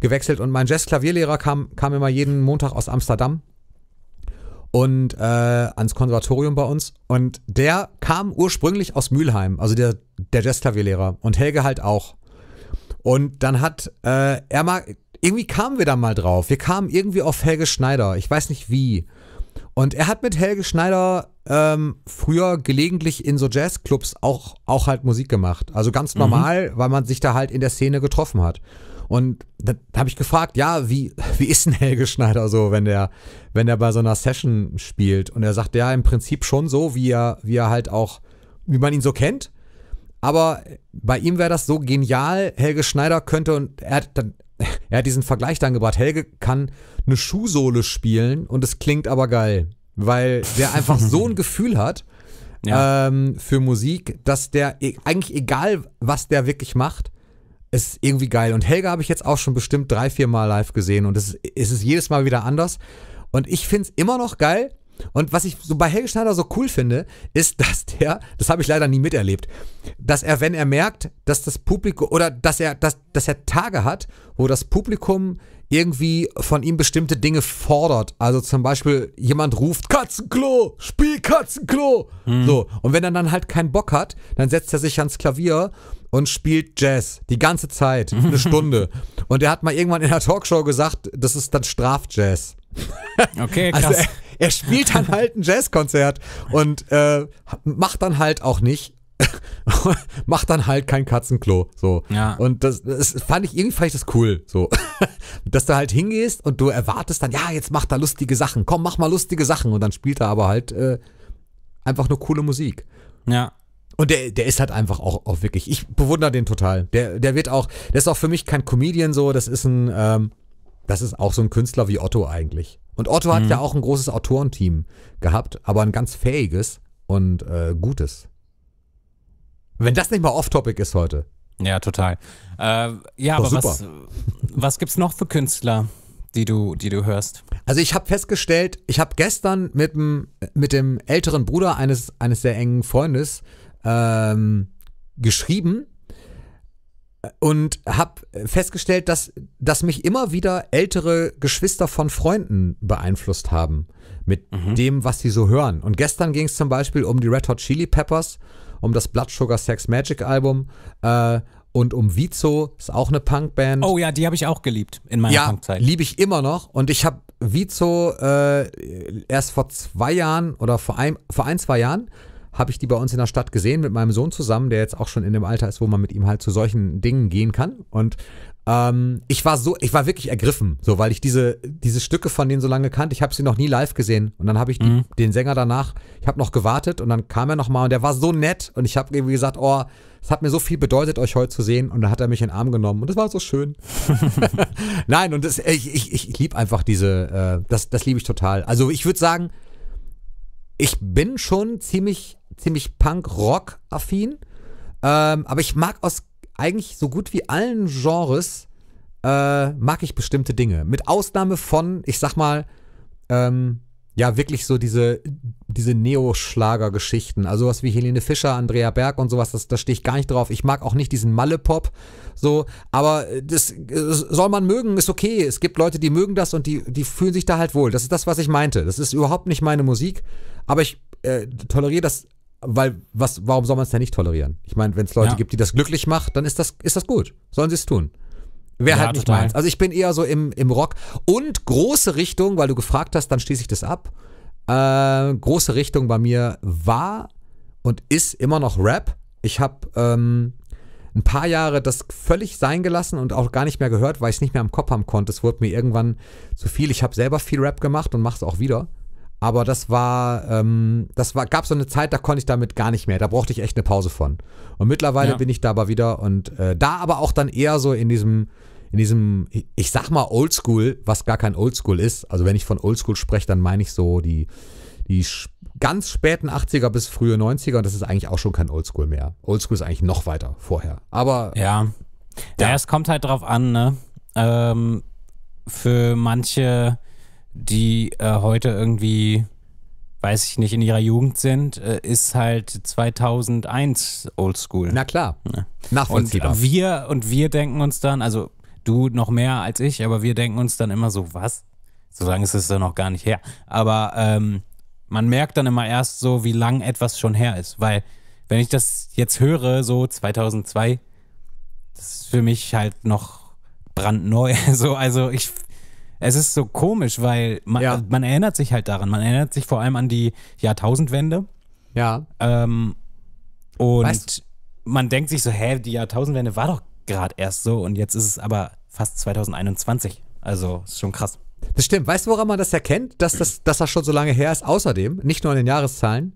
gewechselt und mein Jazzklavierlehrer kam, kam immer jeden Montag aus Amsterdam und äh, ans Konservatorium bei uns. Und der kam ursprünglich aus Mülheim, also der, der Jazz-Klavierlehrer Und Helge halt auch. Und dann hat äh, er mal, irgendwie kamen wir da mal drauf. Wir kamen irgendwie auf Helge Schneider. Ich weiß nicht wie. Und er hat mit Helge Schneider ähm, früher gelegentlich in so Jazzclubs auch, auch halt Musik gemacht. Also ganz mhm. normal, mhm. weil man sich da halt in der Szene getroffen hat. Und da habe ich gefragt, ja, wie, wie ist denn Helge Schneider so, wenn der, wenn der bei so einer Session spielt? Und er sagt, ja, im Prinzip schon so, wie er, wie er halt auch, wie man ihn so kennt. Aber bei ihm wäre das so genial, Helge Schneider könnte, und er hat, dann, [laughs] er hat diesen Vergleich dann gebracht, Helge kann eine Schuhsohle spielen und es klingt aber geil, weil der einfach so ein [laughs] Gefühl hat ja. ähm, für Musik, dass der e, eigentlich egal, was der wirklich macht, ist irgendwie geil. Und Helga habe ich jetzt auch schon bestimmt drei, vier Mal live gesehen und es, es ist jedes Mal wieder anders. Und ich finde es immer noch geil. Und was ich so bei Helge Schneider so cool finde, ist, [laughs] dass der, das habe ich leider nie miterlebt, dass er, wenn er merkt, dass das Publikum oder dass er, dass, dass er Tage hat, wo das Publikum irgendwie von ihm bestimmte Dinge fordert. Also zum Beispiel jemand ruft Katzenklo, spiel Katzenklo. Hm. So. Und wenn er dann halt keinen Bock hat, dann setzt er sich ans Klavier und spielt Jazz die ganze Zeit, [laughs] eine Stunde. Und er hat mal irgendwann in der Talkshow gesagt, das ist dann Strafjazz. Okay, also krass. Also er, er spielt dann halt ein Jazzkonzert und äh, macht dann halt auch nicht [laughs] macht dann halt kein Katzenklo. So. Ja. Und das, das fand ich irgendwie fand ich das cool. So. [laughs] Dass du halt hingehst und du erwartest dann, ja, jetzt macht er lustige Sachen, komm, mach mal lustige Sachen. Und dann spielt er aber halt äh, einfach nur coole Musik. Ja. Und der, der ist halt einfach auch, auch wirklich, ich bewundere den total. Der, der wird auch, der ist auch für mich kein Comedian so, das ist ein, ähm, das ist auch so ein Künstler wie Otto eigentlich. Und Otto mhm. hat ja auch ein großes Autorenteam gehabt, aber ein ganz fähiges und äh, gutes. Wenn das nicht mal off-topic ist heute. Ja, total. Äh, ja, aber super. was, was gibt's noch für Künstler, die du, die du hörst? Also ich habe festgestellt, ich habe gestern mit dem, mit dem älteren Bruder eines, eines sehr engen Freundes ähm, geschrieben und habe festgestellt, dass, dass mich immer wieder ältere Geschwister von Freunden beeinflusst haben mit mhm. dem, was sie so hören. Und gestern ging es zum Beispiel um die Red Hot Chili Peppers, um das Blood Sugar Sex Magic Album äh, und um Vizo, ist auch eine Punkband. Oh ja, die habe ich auch geliebt in meiner ja, Punkzeit. liebe ich immer noch. Und ich habe Vizo äh, erst vor zwei Jahren oder vor, ein, vor ein, zwei Jahren habe ich die bei uns in der Stadt gesehen mit meinem Sohn zusammen, der jetzt auch schon in dem Alter ist, wo man mit ihm halt zu solchen Dingen gehen kann. Und ähm, ich war so, ich war wirklich ergriffen, so weil ich diese, diese Stücke von denen so lange kannte. Ich habe sie noch nie live gesehen. Und dann habe ich die, mhm. den Sänger danach, ich habe noch gewartet und dann kam er nochmal und der war so nett. Und ich habe irgendwie gesagt, oh, es hat mir so viel bedeutet, euch heute zu sehen. Und dann hat er mich in den Arm genommen und das war so schön. [laughs] [laughs] Nein, und das, ich, ich, ich liebe einfach diese, äh, das, das liebe ich total. Also ich würde sagen, ich bin schon ziemlich ziemlich Punk-Rock-affin. Ähm, aber ich mag aus eigentlich so gut wie allen Genres äh, mag ich bestimmte Dinge. Mit Ausnahme von, ich sag mal, ähm, ja, wirklich so diese, diese Neo-Schlager-Geschichten. Also was wie Helene Fischer, Andrea Berg und sowas, das, da stehe ich gar nicht drauf. Ich mag auch nicht diesen Malle-Pop, so, aber äh, das, das, äh, soll man mögen, ist okay. Es gibt Leute, die mögen das und die, die fühlen sich da halt wohl. Das ist das, was ich meinte. Das ist überhaupt nicht meine Musik, aber ich äh, toleriere das weil was, warum soll man es denn nicht tolerieren? Ich meine, wenn es Leute ja. gibt, die das glücklich macht, dann ist das, ist das gut. Sollen sie es tun. Wäre ja, halt nicht total. meins. Also ich bin eher so im, im Rock. Und große Richtung, weil du gefragt hast, dann schließe ich das ab. Äh, große Richtung bei mir war und ist immer noch Rap. Ich habe ähm, ein paar Jahre das völlig sein gelassen und auch gar nicht mehr gehört, weil ich es nicht mehr am Kopf haben konnte. Es wurde mir irgendwann zu viel. Ich habe selber viel Rap gemacht und mache es auch wieder. Aber das war, ähm, das war, gab so eine Zeit, da konnte ich damit gar nicht mehr. Da brauchte ich echt eine Pause von. Und mittlerweile ja. bin ich da aber wieder und äh, da aber auch dann eher so in diesem, in diesem, ich sag mal Oldschool, was gar kein Oldschool ist. Also wenn ich von Oldschool spreche, dann meine ich so die, die ganz späten 80er bis frühe 90er. Und das ist eigentlich auch schon kein Oldschool mehr. Oldschool ist eigentlich noch weiter vorher. Aber. Ja. Ja, ja es kommt halt drauf an, ne? Ähm, für manche die äh, heute irgendwie, weiß ich nicht, in ihrer Jugend sind, äh, ist halt 2001 Oldschool. Na klar, ja. nachvollziehbar. Und wir, und wir denken uns dann, also du noch mehr als ich, aber wir denken uns dann immer so, was? So lange ist es dann noch gar nicht her. Aber ähm, man merkt dann immer erst so, wie lang etwas schon her ist. Weil, wenn ich das jetzt höre, so 2002, das ist für mich halt noch brandneu. [laughs] So, also ich es ist so komisch, weil man, ja. man erinnert sich halt daran. Man erinnert sich vor allem an die Jahrtausendwende. Ja. Ähm, und weißt, man denkt sich so, hä, die Jahrtausendwende war doch gerade erst so und jetzt ist es aber fast 2021. Also ist schon krass. Das stimmt. Weißt du, woran man das erkennt, dass das, dass das schon so lange her ist? Außerdem, nicht nur an den Jahreszahlen.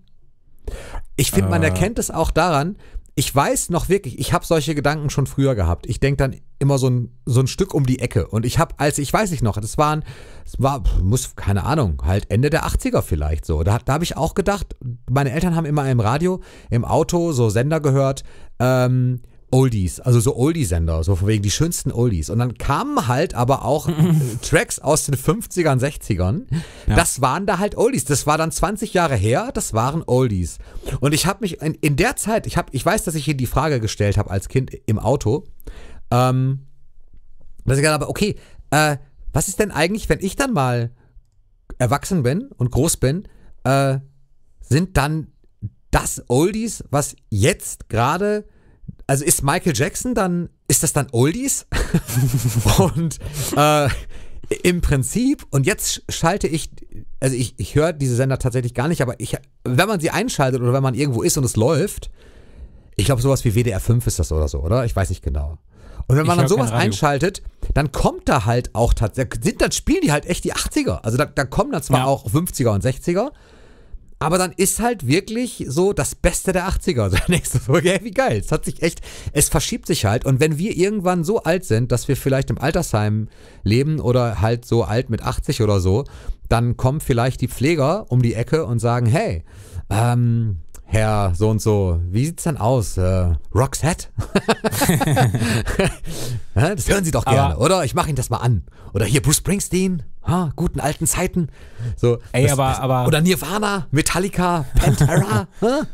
Ich finde, man äh. erkennt es auch daran, ich weiß noch wirklich, ich habe solche Gedanken schon früher gehabt. Ich denke dann immer so ein, so ein Stück um die Ecke. Und ich habe, als ich weiß nicht noch, das waren, es war, muss, keine Ahnung, halt Ende der 80er vielleicht so. Da, da habe ich auch gedacht, meine Eltern haben immer im Radio, im Auto so Sender gehört, ähm, Oldies, also so Oldie-Sender, so von wegen die schönsten Oldies. Und dann kamen halt aber auch äh, [laughs] Tracks aus den 50ern, 60ern. Ja. Das waren da halt Oldies. Das war dann 20 Jahre her, das waren Oldies. Und ich habe mich in, in, der Zeit, ich, hab, ich weiß, dass ich hier die Frage gestellt habe als Kind im Auto, ähm, dass ich gedacht habe, okay, äh, was ist denn eigentlich, wenn ich dann mal erwachsen bin und groß bin, äh, sind dann das Oldies, was jetzt gerade also ist Michael Jackson dann, ist das dann Oldies? [laughs] und äh, im Prinzip, und jetzt schalte ich, also ich, ich höre diese Sender tatsächlich gar nicht, aber ich, wenn man sie einschaltet oder wenn man irgendwo ist und es läuft, ich glaube sowas wie WDR 5 ist das oder so, oder? Ich weiß nicht genau. Und wenn man ich dann sowas einschaltet, dann kommt da halt auch tatsächlich, sind dann spielen die halt echt die 80er. Also da, da kommen dann zwar ja. auch 50er und 60er, aber dann ist halt wirklich so das Beste der 80er. Der nächste Folge, wie geil. Es hat sich echt, es verschiebt sich halt. Und wenn wir irgendwann so alt sind, dass wir vielleicht im Altersheim leben oder halt so alt mit 80 oder so, dann kommen vielleicht die Pfleger um die Ecke und sagen, hey, ähm, Herr so und so, wie sieht's denn aus? Äh, Roxette? [laughs] das hören Sie doch gerne, aber, oder? Ich mache Ihnen das mal an. Oder hier Bruce Springsteen, ha, guten alten Zeiten. So, ey, das, aber, das, aber, oder Nirvana, Metallica, Pantera. [laughs]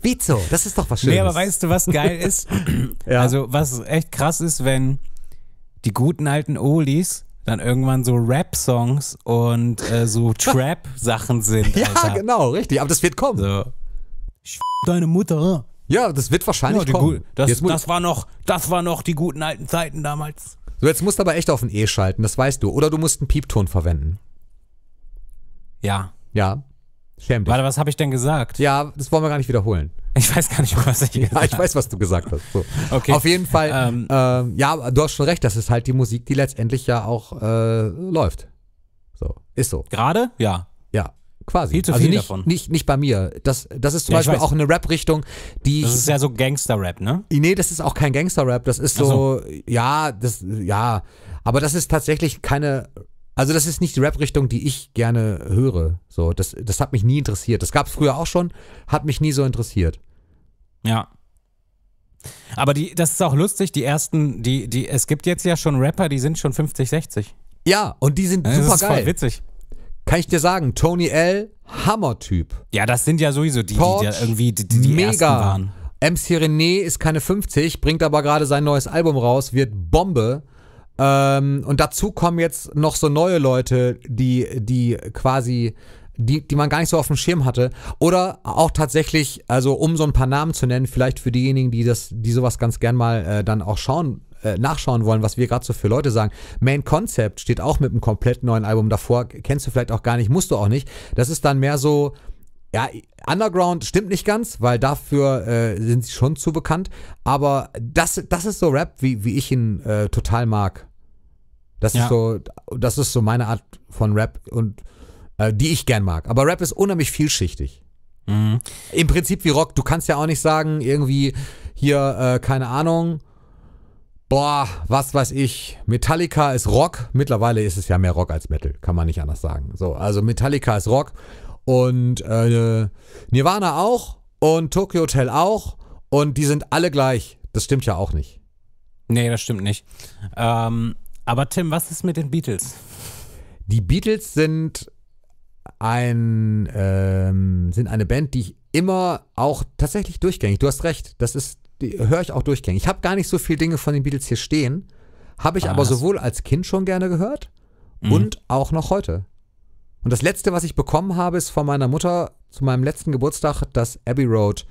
Wieso? Das ist doch was Schönes. Nee, aber weißt du, was geil ist? ja. Also, was echt krass ist, wenn die guten alten Olis dann irgendwann so Rap-Songs und äh, so [laughs] Trap-Sachen sind. Alter. Ja, genau, richtig. Aber das wird kommen. So. Ich deine Mutter. Ne? Ja, das wird wahrscheinlich ja, kommen. Das, das, war noch, das war noch die guten alten Zeiten damals. So, jetzt musst du aber echt auf ein E schalten, das weißt du. Oder du musst einen Piepton verwenden. Ja. Ja. Schäm dich. Warte, was habe ich denn gesagt? Ja, das wollen wir gar nicht wiederholen. Ich weiß gar nicht, was ich gesagt habe. Ja, ich weiß, was du gesagt hast. So. Okay. Auf jeden Fall, ähm, ähm, ja, du hast schon recht, das ist halt die Musik, die letztendlich ja auch äh, läuft. So, ist so. Gerade? Ja. Ja, quasi. Viel zu also viel nicht, davon. Nicht, nicht bei mir. Das, das ist zum ja, Beispiel auch eine Rap-Richtung, die. Das ist ja so Gangster-Rap, ne? Nee, das ist auch kein Gangster-Rap. Das ist so, so, ja, das, ja. Aber das ist tatsächlich keine. Also, das ist nicht die Rap-Richtung, die ich gerne höre. So, das, das hat mich nie interessiert. Das gab es früher auch schon, hat mich nie so interessiert. Ja. Aber die, das ist auch lustig, die ersten, die, die, es gibt jetzt ja schon Rapper, die sind schon 50, 60. Ja, und die sind das super ist geil. Voll witzig. Kann ich dir sagen, Tony L, Hammertyp. Ja, das sind ja sowieso die, Torch, die, die irgendwie die, die mega. ersten waren. MC René ist keine 50, bringt aber gerade sein neues Album raus, wird Bombe. Ähm, und dazu kommen jetzt noch so neue Leute, die, die quasi die, die man gar nicht so auf dem Schirm hatte. Oder auch tatsächlich, also um so ein paar Namen zu nennen, vielleicht für diejenigen, die das, die sowas ganz gern mal äh, dann auch schauen, äh, nachschauen wollen, was wir gerade so für Leute sagen. Main Concept steht auch mit einem komplett neuen Album davor. Kennst du vielleicht auch gar nicht, musst du auch nicht. Das ist dann mehr so, ja, Underground stimmt nicht ganz, weil dafür äh, sind sie schon zu bekannt. Aber das, das ist so Rap, wie, wie ich ihn äh, total mag. Das ja. ist so, das ist so meine Art von Rap und äh, die ich gern mag. Aber Rap ist unheimlich vielschichtig. Mhm. Im Prinzip wie Rock. Du kannst ja auch nicht sagen, irgendwie hier, äh, keine Ahnung, boah, was weiß ich, Metallica ist Rock. Mittlerweile ist es ja mehr Rock als Metal, kann man nicht anders sagen. So, also Metallica ist Rock und äh, Nirvana auch und Tokyo Hotel auch und die sind alle gleich. Das stimmt ja auch nicht. Nee, das stimmt nicht. Ähm, aber Tim, was ist mit den Beatles? Die Beatles sind ein, ähm, sind eine Band, die ich immer auch tatsächlich durchgängig, du hast recht, das ist, höre ich auch durchgängig. Ich habe gar nicht so viele Dinge von den Beatles hier stehen, habe ich Was? Ah, aber sowohl als Kind schon gerne gehört mhm. und auch noch heute. Und das letzte, was ich bekommen habe, ist von meiner Mutter zu meinem letzten Geburtstag das Abbey Road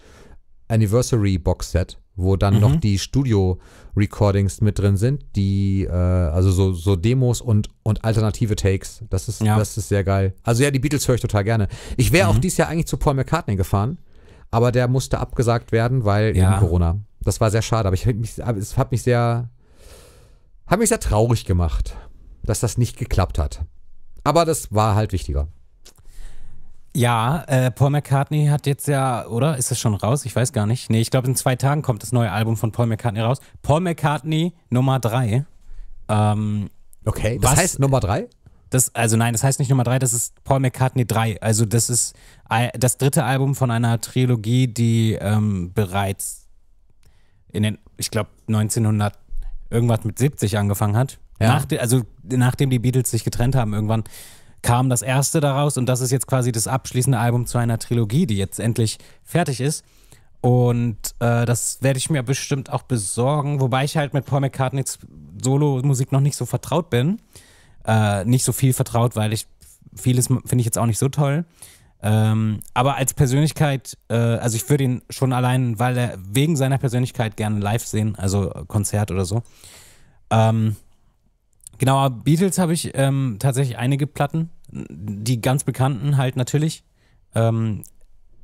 Anniversary Box Set wo dann mhm. noch die Studio-Recordings mit drin sind, die, äh, also so, so Demos und, und alternative Takes. Das ist, ja. das ist sehr geil. Also ja, die Beatles höre ich total gerne. Ich wäre mhm. auch dieses Jahr eigentlich zu Paul McCartney gefahren, aber der musste abgesagt werden, weil ja. Corona. Das war sehr schade, aber ich mich, es hat mich sehr, hat mich sehr traurig gemacht, dass das nicht geklappt hat. Aber das war halt wichtiger. Ja, äh, Paul McCartney hat jetzt ja, oder? Ist das schon raus? Ich weiß gar nicht. Nee, ich glaube, in zwei Tagen kommt das neue Album von Paul McCartney raus. Paul McCartney Nummer 3. Ähm, okay, das was, heißt Nummer 3? Das, also nein, das heißt nicht Nummer 3, das ist Paul McCartney 3. Also das ist das dritte Album von einer Trilogie, die ähm, bereits in den, ich glaube, 1900 irgendwas mit 70 angefangen hat. Ja. Nach, also nachdem die Beatles sich getrennt haben irgendwann kam das erste daraus und das ist jetzt quasi das abschließende Album zu einer Trilogie, die jetzt endlich fertig ist. Und äh, das werde ich mir bestimmt auch besorgen, wobei ich halt mit Paul McCartneys Solo-Musik noch nicht so vertraut bin. Äh, nicht so viel vertraut, weil ich vieles finde ich jetzt auch nicht so toll. Ähm, aber als Persönlichkeit, äh, also ich würde ihn schon allein, weil er wegen seiner Persönlichkeit gerne live sehen, also Konzert oder so. Ähm, genau, Beatles habe ich ähm, tatsächlich einige Platten die ganz bekannten halt natürlich. Ähm,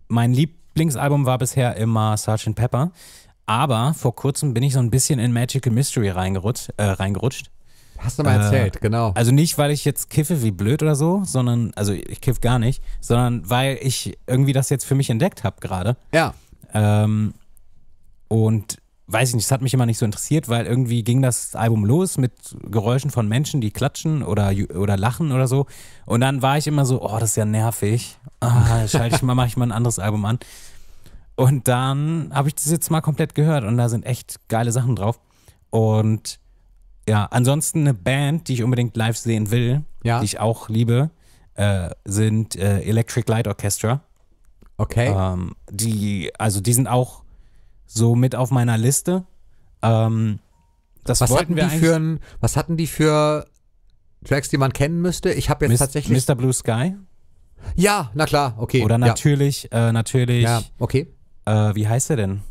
mein Lieblingsalbum war bisher immer Sgt. Pepper. Aber vor kurzem bin ich so ein bisschen in Magical Mystery reingerutscht. Äh, reingerutscht. Hast du mal äh, erzählt, äh, genau. Also nicht, weil ich jetzt kiffe wie blöd oder so, sondern, also ich kiffe gar nicht, sondern weil ich irgendwie das jetzt für mich entdeckt habe gerade. Ja. Ähm, und weiß ich nicht, es hat mich immer nicht so interessiert, weil irgendwie ging das Album los mit Geräuschen von Menschen, die klatschen oder, oder lachen oder so. Und dann war ich immer so, oh, das ist ja nervig. Ah, schalte ich mal, mache ich mal ein anderes Album an. Und dann habe ich das jetzt mal komplett gehört und da sind echt geile Sachen drauf. Und ja, ansonsten eine Band, die ich unbedingt live sehen will, ja. die ich auch liebe, äh, sind äh, Electric Light Orchestra. Okay. Ähm, die, also die sind auch so mit auf meiner Liste. Ähm, das was wollten wir für ein, Was hatten die für Tracks, die man kennen müsste? Ich habe jetzt Mis tatsächlich. Mr. Blue Sky? Ja, na klar, okay. Oder natürlich, ja. äh, natürlich. Ja, okay. Äh, wie heißt er denn?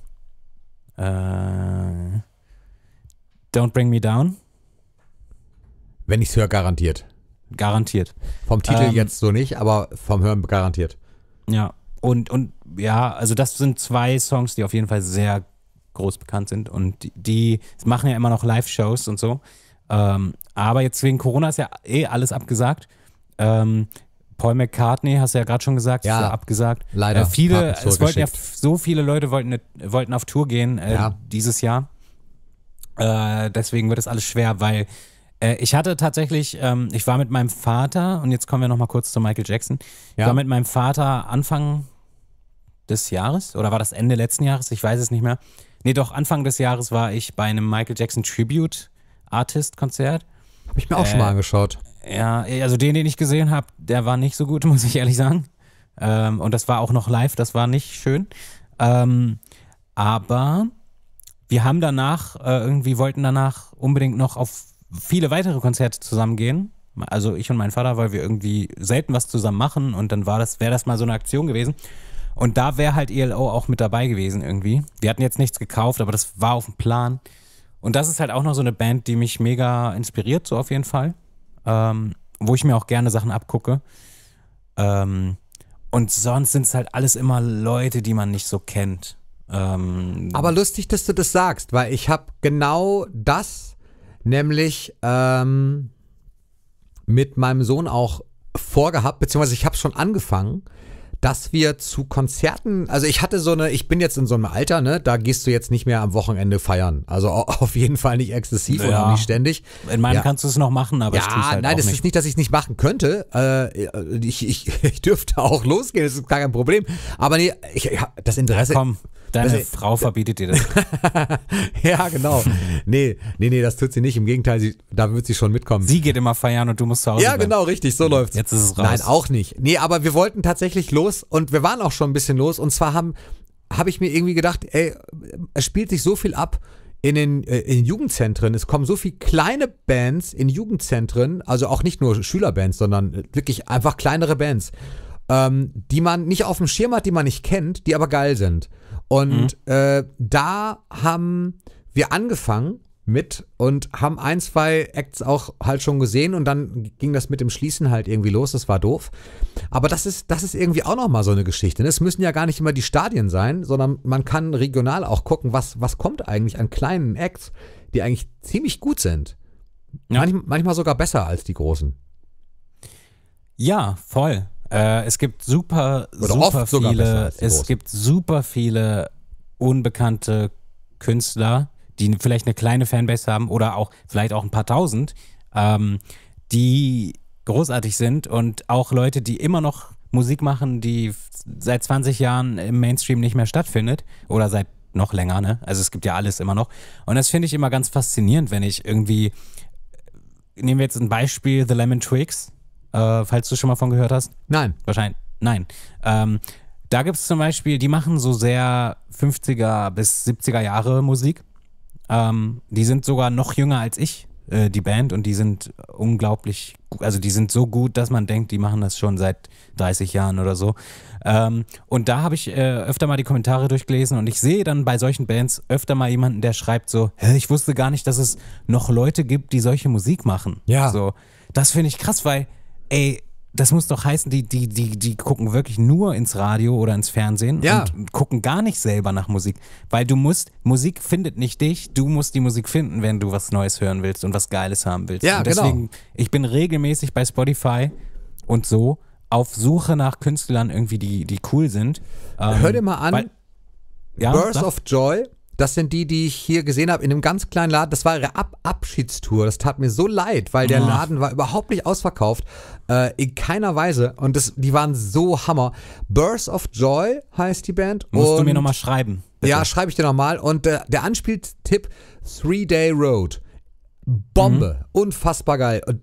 Äh, Don't Bring Me Down? Wenn ich es höre, garantiert. Garantiert. Vom Titel ähm, jetzt so nicht, aber vom Hören garantiert. Ja, und, und ja, also das sind zwei Songs, die auf jeden Fall sehr groß bekannt sind. Und die, die machen ja immer noch Live-Shows und so. Ähm, aber jetzt wegen Corona ist ja eh alles abgesagt. Ähm, Paul McCartney, hast du ja gerade schon gesagt, ja, ja abgesagt. Leider. Äh, viele, es wollten ja, so viele Leute wollten, wollten auf Tour gehen äh, ja. dieses Jahr. Äh, deswegen wird das alles schwer, weil äh, ich hatte tatsächlich, ähm, ich war mit meinem Vater, und jetzt kommen wir nochmal kurz zu Michael Jackson. Ja. Ich war mit meinem Vater Anfang des Jahres, oder war das Ende letzten Jahres? Ich weiß es nicht mehr. Nee, doch, Anfang des Jahres war ich bei einem Michael Jackson Tribute Artist Konzert. Hab ich mir auch äh, schon mal angeschaut. Ja, also den, den ich gesehen habe, der war nicht so gut, [laughs] muss ich ehrlich sagen. Ähm, und das war auch noch live, das war nicht schön. Ähm, aber wir haben danach, äh, irgendwie wollten danach unbedingt noch auf viele weitere Konzerte zusammengehen. Also ich und mein Vater, weil wir irgendwie selten was zusammen machen und dann war das, wäre das mal so eine Aktion gewesen. Und da wäre halt ELO auch mit dabei gewesen irgendwie. Wir hatten jetzt nichts gekauft, aber das war auf dem Plan. Und das ist halt auch noch so eine Band, die mich mega inspiriert, so auf jeden Fall. Ähm, wo ich mir auch gerne Sachen abgucke. Ähm, und sonst sind es halt alles immer Leute, die man nicht so kennt. Ähm, aber lustig, dass du das sagst, weil ich habe genau das nämlich ähm, mit meinem Sohn auch vorgehabt, beziehungsweise ich habe schon angefangen, dass wir zu Konzerten, also ich hatte so eine, ich bin jetzt in so einem Alter, ne, da gehst du jetzt nicht mehr am Wochenende feiern. Also [laughs] auf jeden Fall nicht exzessiv oder und nicht ständig. In meinem ja. kannst du es noch machen, aber ja, ich halt nein, es ist nicht, dass ich es nicht machen könnte. Äh, ich, ich, [laughs] ich dürfte auch losgehen, das ist gar kein Problem. Aber nee, ich, ich das Interesse. Ja, komm. Deine das, also, Frau äh, verbietet dir das. [laughs] ja, genau. Nee, nee, nee, das tut sie nicht. Im Gegenteil, sie, da wird sie schon mitkommen. Sie geht immer feiern und du musst zu Hause Ja, bleiben. genau, richtig, so läuft's. Jetzt ist es raus. Nein, auch nicht. Nee, aber wir wollten tatsächlich los und wir waren auch schon ein bisschen los und zwar haben habe ich mir irgendwie gedacht, ey, es spielt sich so viel ab in den äh, in Jugendzentren. Es kommen so viele kleine Bands in Jugendzentren, also auch nicht nur Schülerbands, sondern wirklich einfach kleinere Bands, ähm, die man nicht auf dem Schirm hat, die man nicht kennt, die aber geil sind. Und mhm. äh, da haben wir angefangen mit und haben ein, zwei Acts auch halt schon gesehen und dann ging das mit dem Schließen halt irgendwie los, das war doof. Aber das ist, das ist irgendwie auch nochmal so eine Geschichte. Ne? Es müssen ja gar nicht immer die Stadien sein, sondern man kann regional auch gucken, was, was kommt eigentlich an kleinen Acts, die eigentlich ziemlich gut sind. Ja. Manch, manchmal sogar besser als die großen. Ja, voll. Äh, es gibt super, super viele, es gibt super viele unbekannte Künstler, die vielleicht eine kleine Fanbase haben oder auch vielleicht auch ein paar tausend, ähm, die großartig sind und auch Leute, die immer noch Musik machen, die seit 20 Jahren im Mainstream nicht mehr stattfindet oder seit noch länger, ne? Also es gibt ja alles immer noch. Und das finde ich immer ganz faszinierend, wenn ich irgendwie, nehmen wir jetzt ein Beispiel, The Lemon Twigs, äh, falls du schon mal von gehört hast. Nein. Wahrscheinlich, nein. Ähm, da gibt es zum Beispiel, die machen so sehr 50er bis 70er Jahre Musik. Ähm, die sind sogar noch jünger als ich, äh, die Band, und die sind unglaublich, also die sind so gut, dass man denkt, die machen das schon seit 30 Jahren oder so. Ähm, und da habe ich äh, öfter mal die Kommentare durchgelesen und ich sehe dann bei solchen Bands öfter mal jemanden, der schreibt so, Hä, ich wusste gar nicht, dass es noch Leute gibt, die solche Musik machen. Ja. So, das finde ich krass, weil ey, das muss doch heißen, die, die, die, die gucken wirklich nur ins Radio oder ins Fernsehen ja. und gucken gar nicht selber nach Musik. Weil du musst, Musik findet nicht dich, du musst die Musik finden, wenn du was Neues hören willst und was Geiles haben willst. Ja, und genau. deswegen, genau. ich bin regelmäßig bei Spotify und so auf Suche nach Künstlern irgendwie, die, die cool sind. Ähm, Hör dir mal an, weil, ja, Burst of Joy das sind die, die ich hier gesehen habe in einem ganz kleinen Laden. Das war ihre Ab Abschiedstour. Das tat mir so leid, weil der Laden war überhaupt nicht ausverkauft. Äh, in keiner Weise. Und das, die waren so Hammer. Birth of Joy heißt die Band. Musst Und, du mir nochmal schreiben. Bitte. Ja, schreibe ich dir nochmal. Und äh, der Anspieltipp: Three Day Road. Bombe. Mhm. Unfassbar geil. Und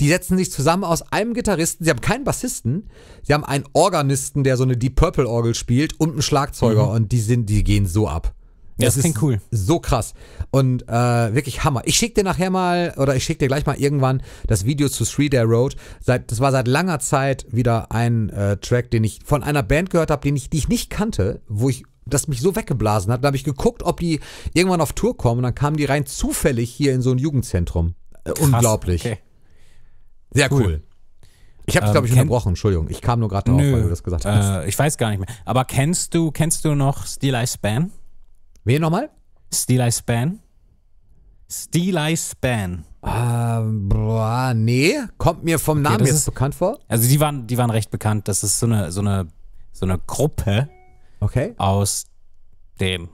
die setzen sich zusammen aus einem Gitarristen. Sie haben keinen Bassisten. Sie haben einen Organisten, der so eine Deep Purple Orgel spielt und einen Schlagzeuger. Mhm. Und die sind, die gehen so ab. Ja, das, das klingt ist cool. So krass. Und äh, wirklich Hammer. Ich schicke dir nachher mal, oder ich schicke dir gleich mal irgendwann das Video zu Three Day Road. Seit, das war seit langer Zeit wieder ein äh, Track, den ich von einer Band gehört habe, die ich nicht kannte, wo ich das mich so weggeblasen hat. Da habe ich geguckt, ob die irgendwann auf Tour kommen. Und dann kamen die rein zufällig hier in so ein Jugendzentrum. Äh, unglaublich. Okay. Sehr cool. cool. Ich habe dich, ähm, glaube ich, unterbrochen. Entschuldigung. Ich kam nur gerade darauf, weil du das gesagt äh, hast. Äh, ich weiß gar nicht mehr. Aber kennst du, kennst du noch Steel Eye Span? Wen nochmal? Steel Eye Span. Steel Eye Span. Ah, boah, nee, kommt mir vom Namen okay, jetzt ist, bekannt vor. Also die waren, die waren recht bekannt. Das ist so eine, so eine, so eine Gruppe okay. aus den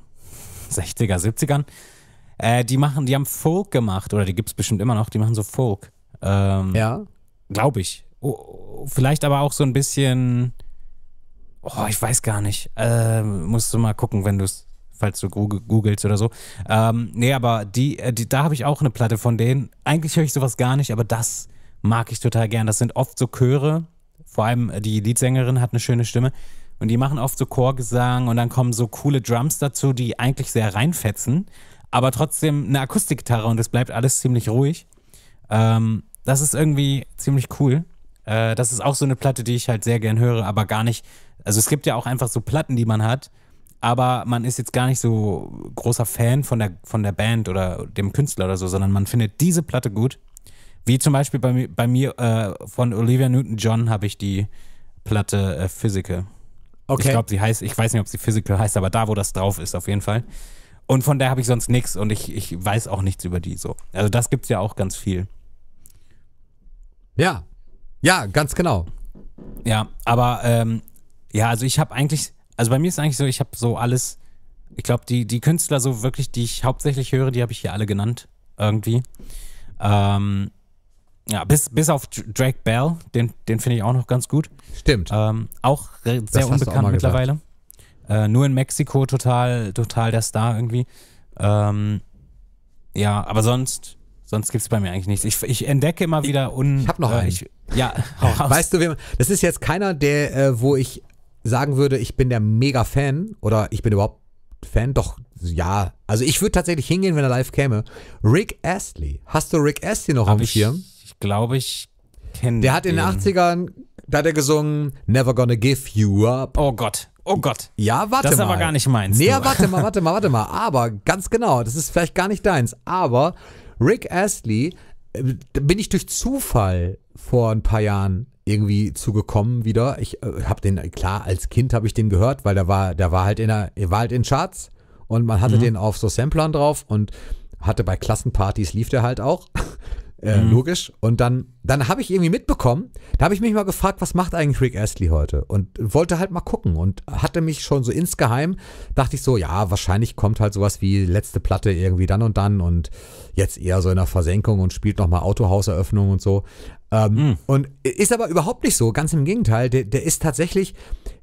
60er, 70ern. Äh, die machen, die haben Folk gemacht, oder die gibt es bestimmt immer noch, die machen so Folk. Ähm, ja. Glaube ich. Oh, vielleicht aber auch so ein bisschen. Oh, ich weiß gar nicht. Äh, musst du mal gucken, wenn du es falls du googelst oder so. Ähm, nee, aber die, äh, die da habe ich auch eine Platte von denen. Eigentlich höre ich sowas gar nicht, aber das mag ich total gern. Das sind oft so Chöre. Vor allem äh, die Liedsängerin hat eine schöne Stimme. Und die machen oft so Chorgesang und dann kommen so coole Drums dazu, die eigentlich sehr reinfetzen, aber trotzdem eine Akustikgitarre und es bleibt alles ziemlich ruhig. Ähm, das ist irgendwie ziemlich cool. Äh, das ist auch so eine Platte, die ich halt sehr gern höre, aber gar nicht. Also es gibt ja auch einfach so Platten, die man hat, aber man ist jetzt gar nicht so großer Fan von der, von der Band oder dem Künstler oder so, sondern man findet diese Platte gut. Wie zum Beispiel bei, bei mir äh, von Olivia Newton-John habe ich die Platte äh, Physical. Okay. Ich glaube, sie heißt, ich weiß nicht, ob sie Physical heißt, aber da, wo das drauf ist, auf jeden Fall. Und von der habe ich sonst nichts und ich, ich weiß auch nichts über die so. Also das gibt es ja auch ganz viel. Ja, ja, ganz genau. Ja, aber ähm, ja, also ich habe eigentlich, also bei mir ist eigentlich so, ich habe so alles, ich glaube, die, die Künstler so wirklich, die ich hauptsächlich höre, die habe ich hier alle genannt, irgendwie. Ähm, ja, bis, bis auf Drake Bell, den, den finde ich auch noch ganz gut. Stimmt. Ähm, auch sehr das unbekannt auch mittlerweile. Äh, nur in Mexiko total, total der Star irgendwie. Ähm, ja, aber sonst, sonst gibt es bei mir eigentlich nichts. Ich, ich entdecke immer wieder un. Ich habe noch äh, einen. Ich, ja, hau [laughs] raus. Weißt du, wie man, das ist jetzt keiner, der, äh, wo ich sagen würde, ich bin der Mega-Fan oder ich bin überhaupt Fan, doch ja. Also ich würde tatsächlich hingehen, wenn er live käme. Rick Astley. Hast du Rick Astley noch Hab auf dem Schirm? Ich glaube, ich kenne Der hat in den 80ern, da hat er gesungen, Never Gonna Give You Up. Oh Gott. Oh Gott. Ja, warte mal. Das ist aber gar nicht meins. Nee, du. warte mal, warte mal, warte mal. [laughs] Aber ganz genau, das ist vielleicht gar nicht deins. Aber Rick Astley äh, bin ich durch Zufall vor ein paar Jahren irgendwie zugekommen wieder. Ich äh, habe den, klar, als Kind habe ich den gehört, weil der war, der war halt in der, war halt in Charts und man hatte mhm. den auf so Samplern drauf und hatte bei Klassenpartys lief der halt auch. [laughs] äh, mhm. Logisch. Und dann, dann habe ich irgendwie mitbekommen, da habe ich mich mal gefragt, was macht eigentlich Rick Astley heute? Und wollte halt mal gucken und hatte mich schon so insgeheim, dachte ich so, ja, wahrscheinlich kommt halt sowas wie letzte Platte irgendwie dann und dann und jetzt eher so in der Versenkung und spielt nochmal Autohauseröffnung und so. Ähm, mhm. Und ist aber überhaupt nicht so, ganz im Gegenteil. Der, der ist tatsächlich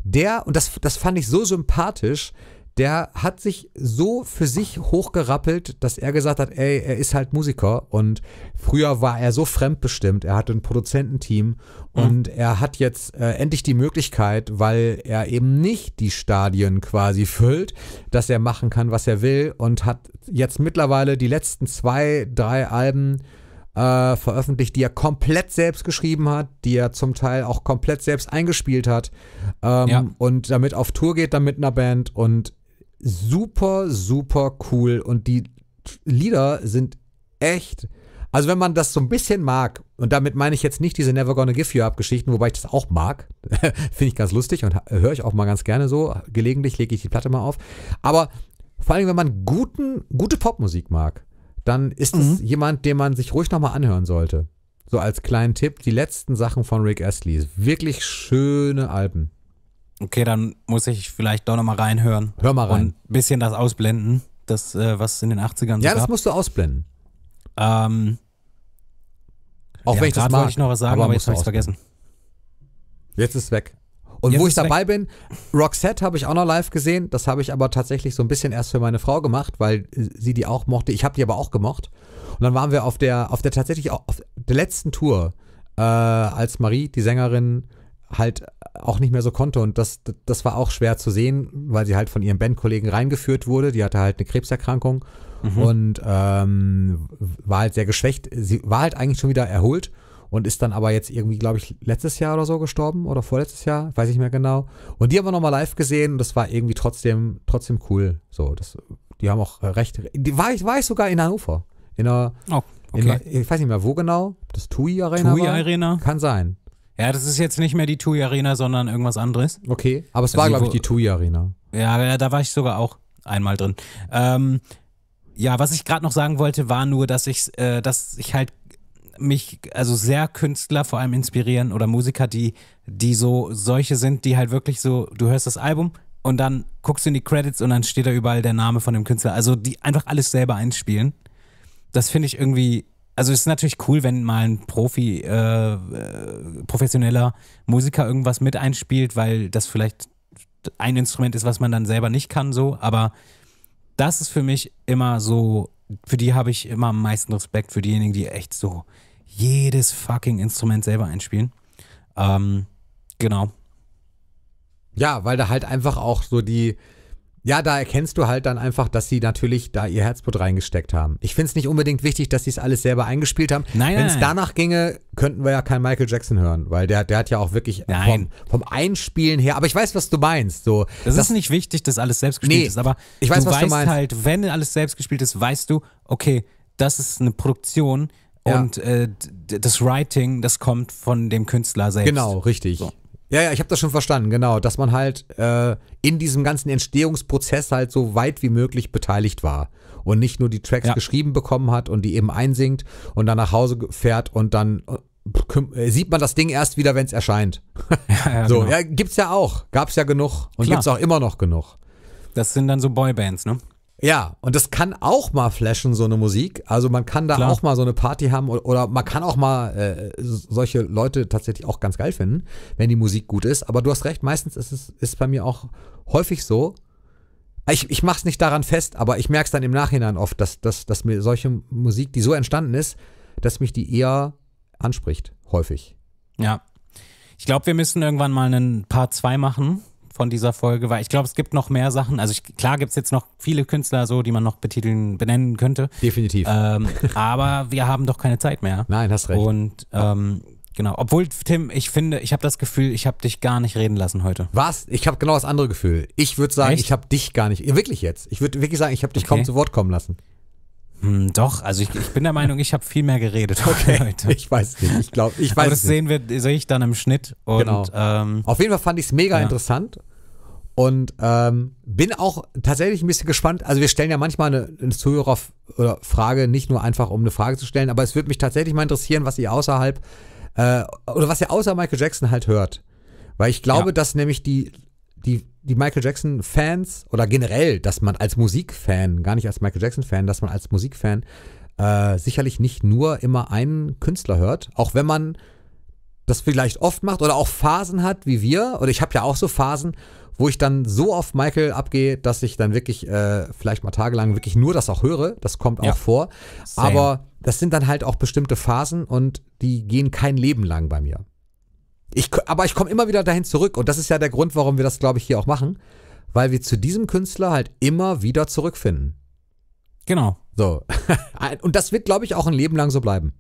der, und das, das fand ich so sympathisch, der hat sich so für sich hochgerappelt, dass er gesagt hat, ey, er ist halt Musiker und früher war er so fremdbestimmt, er hatte ein Produzententeam hm. und er hat jetzt äh, endlich die Möglichkeit, weil er eben nicht die Stadien quasi füllt, dass er machen kann, was er will und hat jetzt mittlerweile die letzten zwei, drei Alben äh, veröffentlicht, die er komplett selbst geschrieben hat, die er zum Teil auch komplett selbst eingespielt hat ähm, ja. und damit auf Tour geht dann mit einer Band und super, super cool und die Lieder sind echt. Also wenn man das so ein bisschen mag, und damit meine ich jetzt nicht diese Never Gonna Give You Up Geschichten, wobei ich das auch mag, [laughs] finde ich ganz lustig und höre ich auch mal ganz gerne so, gelegentlich lege ich die Platte mal auf, aber vor allem wenn man guten, gute Popmusik mag, dann ist mhm. es jemand, den man sich ruhig nochmal anhören sollte. So als kleinen Tipp, die letzten Sachen von Rick Astley. Wirklich schöne Alben. Okay, dann muss ich vielleicht doch nochmal reinhören. Hör mal rein. Und ein bisschen das ausblenden, das, äh, was in den 80ern so Ja, das musst du ausblenden. Ähm, Auch ja, wenn ich das mag. wollte ich noch was sagen, aber, aber jetzt habe ich es vergessen. Jetzt ist es weg. Und Jetzt wo ich dabei bin, Roxette habe ich auch noch live gesehen. Das habe ich aber tatsächlich so ein bisschen erst für meine Frau gemacht, weil äh, sie die auch mochte. Ich habe die aber auch gemocht. Und dann waren wir auf der, auf der tatsächlich auf der letzten Tour, äh, als Marie, die Sängerin, halt auch nicht mehr so konnte. Und das, das war auch schwer zu sehen, weil sie halt von ihrem Bandkollegen reingeführt wurde. Die hatte halt eine Krebserkrankung mhm. und ähm, war halt sehr geschwächt. Sie war halt eigentlich schon wieder erholt und ist dann aber jetzt irgendwie, glaube ich, letztes Jahr oder so gestorben oder vorletztes Jahr, weiß ich nicht mehr genau. Und die haben wir nochmal live gesehen und das war irgendwie trotzdem, trotzdem cool. So, das, die haben auch äh, recht. Die war ich, war ich sogar in Hannover. In einer, oh, okay. in, ich weiß nicht mehr wo genau, das TUI Arena. TUI war? Arena? Kann sein. Ja, das ist jetzt nicht mehr die TUI Arena, sondern irgendwas anderes. Okay, aber es war, also, glaube ich, die TUI Arena. Ja, ja, da war ich sogar auch einmal drin. Ähm, ja, was ich gerade noch sagen wollte, war nur, dass ich, äh, dass ich halt mich also sehr Künstler vor allem inspirieren oder Musiker, die die so solche sind, die halt wirklich so du hörst das Album und dann guckst du in die Credits und dann steht da überall der Name von dem Künstler, also die einfach alles selber einspielen. Das finde ich irgendwie also es ist natürlich cool, wenn mal ein Profi, äh, äh professioneller Musiker irgendwas mit einspielt, weil das vielleicht ein Instrument ist, was man dann selber nicht kann, so. Aber das ist für mich immer so, für die habe ich immer am meisten Respekt, für diejenigen, die echt so jedes fucking Instrument selber einspielen. Ähm, genau. Ja, weil da halt einfach auch so die, ja, da erkennst du halt dann einfach, dass sie natürlich da ihr Herzblut reingesteckt haben. Ich finde es nicht unbedingt wichtig, dass sie es alles selber eingespielt haben. Nein, Wenn es danach ginge, könnten wir ja keinen Michael Jackson hören, weil der, der hat ja auch wirklich vom, vom, Einspielen her. Aber ich weiß, was du meinst. So, das, das ist nicht wichtig, dass alles selbst gespielt nee, ist. Aber ich weiß, du was weißt du meinst. halt, wenn alles selbst gespielt ist, weißt du, okay, das ist eine Produktion, ja. Und äh, das Writing, das kommt von dem Künstler selbst. Genau, richtig. So. Ja, ja, ich habe das schon verstanden, genau, dass man halt äh, in diesem ganzen Entstehungsprozess halt so weit wie möglich beteiligt war und nicht nur die Tracks ja. geschrieben bekommen hat und die eben einsingt und dann nach Hause fährt und dann äh, äh, sieht man das Ding erst wieder, wenn es erscheint. [laughs] Ja, ja, so, genau. ja, gibt's ja auch, gab's ja genug und Klar. gibt's auch immer noch genug. Das sind dann so Boybands, ne? Ja, und das kann auch mal flashen, so eine Musik. Also man kann da Klar. auch mal so eine Party haben oder, oder man kann auch mal äh, solche Leute tatsächlich auch ganz geil finden, wenn die Musik gut ist. Aber du hast recht, meistens ist es ist bei mir auch häufig so. Ich, ich mache es nicht daran fest, aber ich merke es dann im Nachhinein oft, dass, dass, dass mir solche Musik, die so entstanden ist, dass mich die eher anspricht, häufig. Ja. Ich glaube, wir müssen irgendwann mal einen Part 2 machen, von dieser Folge, weil ich glaube, es gibt noch mehr Sachen. Also ich, klar gibt es jetzt noch viele Künstler so, die man noch betiteln, benennen könnte. Definitiv. Ähm, aber wir haben doch keine Zeit mehr. Nein, hast recht. Und ähm, Genau, obwohl Tim, ich finde, ich habe das Gefühl, ich habe dich gar nicht reden lassen heute. Was? Ich habe genau das andere Gefühl. Ich würde sagen, Echt? ich habe dich gar nicht, wirklich jetzt. Ich würde wirklich sagen, ich habe dich okay. kaum zu Wort kommen lassen. Hm, doch, also ich, ich, bin der Meinung, ich habe viel mehr geredet [laughs] okay. [laughs] heute. Ich weiß nicht, ich glaube, ich weiß Aber das nicht. sehen wir, sehe ich dann im Schnitt. Und, genau. Ähm, Auf jeden Fall fand ich es mega ja. interessant und ähm, bin auch tatsächlich ein bisschen gespannt. Also wir stellen ja manchmal eine, eine Zuhörer- oder Frage nicht nur einfach, um eine Frage zu stellen, aber es würde mich tatsächlich mal interessieren, was ihr außerhalb äh, oder was ihr außer Michael Jackson halt hört. Weil ich glaube, ja. dass nämlich die die, die Michael Jackson-Fans oder generell, dass man als Musikfan, gar nicht als Michael Jackson-Fan, dass man als Musikfan äh, sicherlich nicht nur immer einen Künstler hört, auch wenn man das vielleicht oft macht oder auch Phasen hat wie wir, oder ich habe ja auch so Phasen, wo ich dann so auf Michael abgehe, dass ich dann wirklich äh, vielleicht mal tagelang wirklich nur das auch höre. Das kommt ja. auch vor. Same. Aber das sind dann halt auch bestimmte Phasen und die gehen kein Leben lang bei mir. Ich, aber ich komme immer wieder dahin zurück und das ist ja der Grund, warum wir das, glaube ich, hier auch machen, weil wir zu diesem Künstler halt immer wieder zurückfinden. Genau. So. [laughs] und das wird, glaube ich, auch ein Leben lang so bleiben.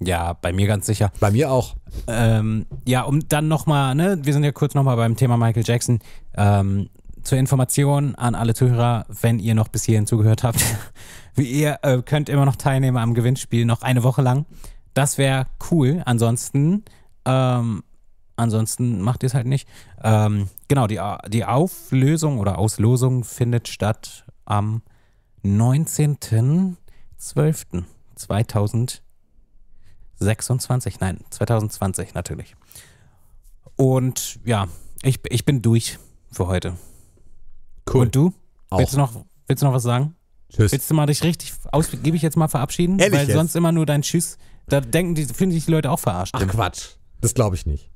Ja, bei mir ganz sicher. Bei mir auch. Ähm, ja, um dann nochmal, ne, wir sind ja kurz nochmal beim Thema Michael Jackson. Ähm, zur Information an alle Zuhörer, wenn ihr noch bis hierhin zugehört habt, [laughs] wie ihr äh, könnt immer noch teilnehmen am Gewinnspiel, noch eine Woche lang. Das wäre cool. Ansonsten ähm, Ansonsten macht ihr es halt nicht. Ähm, genau, die, die Auflösung oder Auslosung findet statt am 19.12.2026. Nein, 2020 natürlich. Und ja, ich, ich bin durch für heute. Cool. Und du? Auch. Willst du noch, willst du noch was sagen? Tschüss. Willst du mal dich richtig gebe ich jetzt mal verabschieden? Ehrlich weil jetzt? sonst immer nur dein Tschüss. Da denken die, finden sich die Leute auch verarscht. Ach Quatsch. Das glaube ich nicht.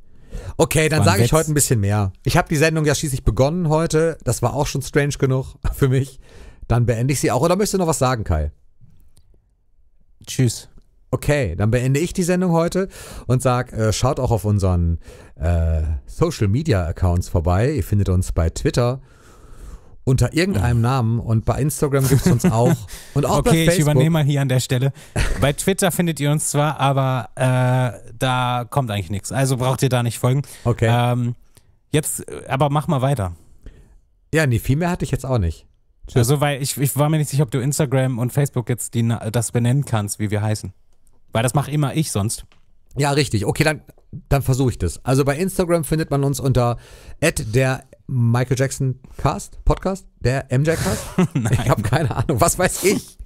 Okay, dann sage ich heute ein bisschen mehr. Ich habe die Sendung ja schließlich begonnen heute. Das war auch schon strange genug [laughs] für mich. Dann beende ich sie auch. Oder möchtest du noch was sagen, Kai? Tschüss. Okay, dann beende ich die Sendung heute und sag, äh, schaut auch auf unseren äh, Social Media Accounts vorbei. Ihr findet uns bei Twitter unter irgendeinem ah. Namen und bei Instagram gibt es uns [laughs] auch. Und auch okay, bei Facebook. ich übernehme mal hier an der Stelle. Bei Twitter findet ihr uns zwar, aber äh, da kommt eigentlich nichts. Also braucht ihr da nicht folgen. Okay. Ähm, jetzt, aber mach mal weiter. Ja, nee, viel mehr hatte ich jetzt auch nicht. Tschüss. Also, weil ich, ich war mir nicht sicher, ob du Instagram und Facebook jetzt die, das benennen kannst, wie wir heißen. Weil das mache immer ich sonst. Ja, richtig. Okay, dann, dann versuche ich das. Also bei Instagram findet man uns unter der Michael Jackson Cast, Podcast, der MJ Cast. [laughs] ich habe keine Ahnung, was weiß ich.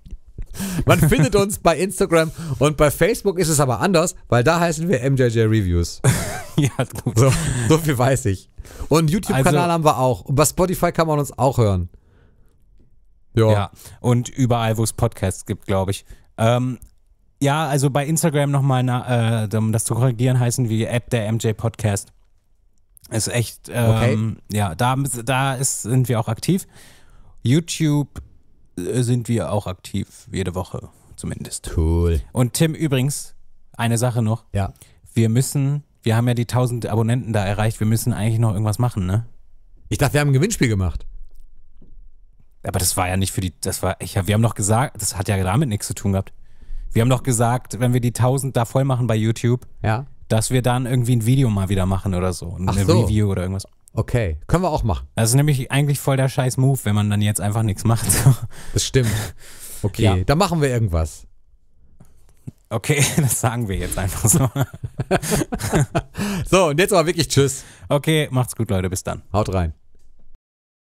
Man findet uns bei Instagram und bei Facebook ist es aber anders, weil da heißen wir MJJ Reviews. [laughs] ja, gut. So, so viel weiß ich. Und YouTube-Kanal also, haben wir auch. Und bei Spotify kann man uns auch hören. Jo. Ja. Und überall, wo es Podcasts gibt, glaube ich. Ähm, ja, also bei Instagram nochmal, äh, um das zu korrigieren, heißen wir App der MJ Podcast. Ist echt, ähm, okay. ja, da, da ist, sind wir auch aktiv. YouTube äh, sind wir auch aktiv, jede Woche zumindest. Cool. Und Tim, übrigens, eine Sache noch. Ja. Wir müssen, wir haben ja die 1000 Abonnenten da erreicht, wir müssen eigentlich noch irgendwas machen, ne? Ich dachte, wir haben ein Gewinnspiel gemacht. Aber das war ja nicht für die, das war, ich, wir haben noch gesagt, das hat ja damit nichts zu tun gehabt. Wir haben noch gesagt, wenn wir die 1000 da voll machen bei YouTube, ja dass wir dann irgendwie ein Video mal wieder machen oder so. Eine so. Review oder irgendwas. Okay, können wir auch machen. Das ist nämlich eigentlich voll der scheiß Move, wenn man dann jetzt einfach nichts macht. [laughs] das stimmt. Okay, ja. dann machen wir irgendwas. Okay, [laughs] das sagen wir jetzt einfach so. [laughs] so, und jetzt aber wirklich Tschüss. Okay, macht's gut, Leute. Bis dann. Haut rein.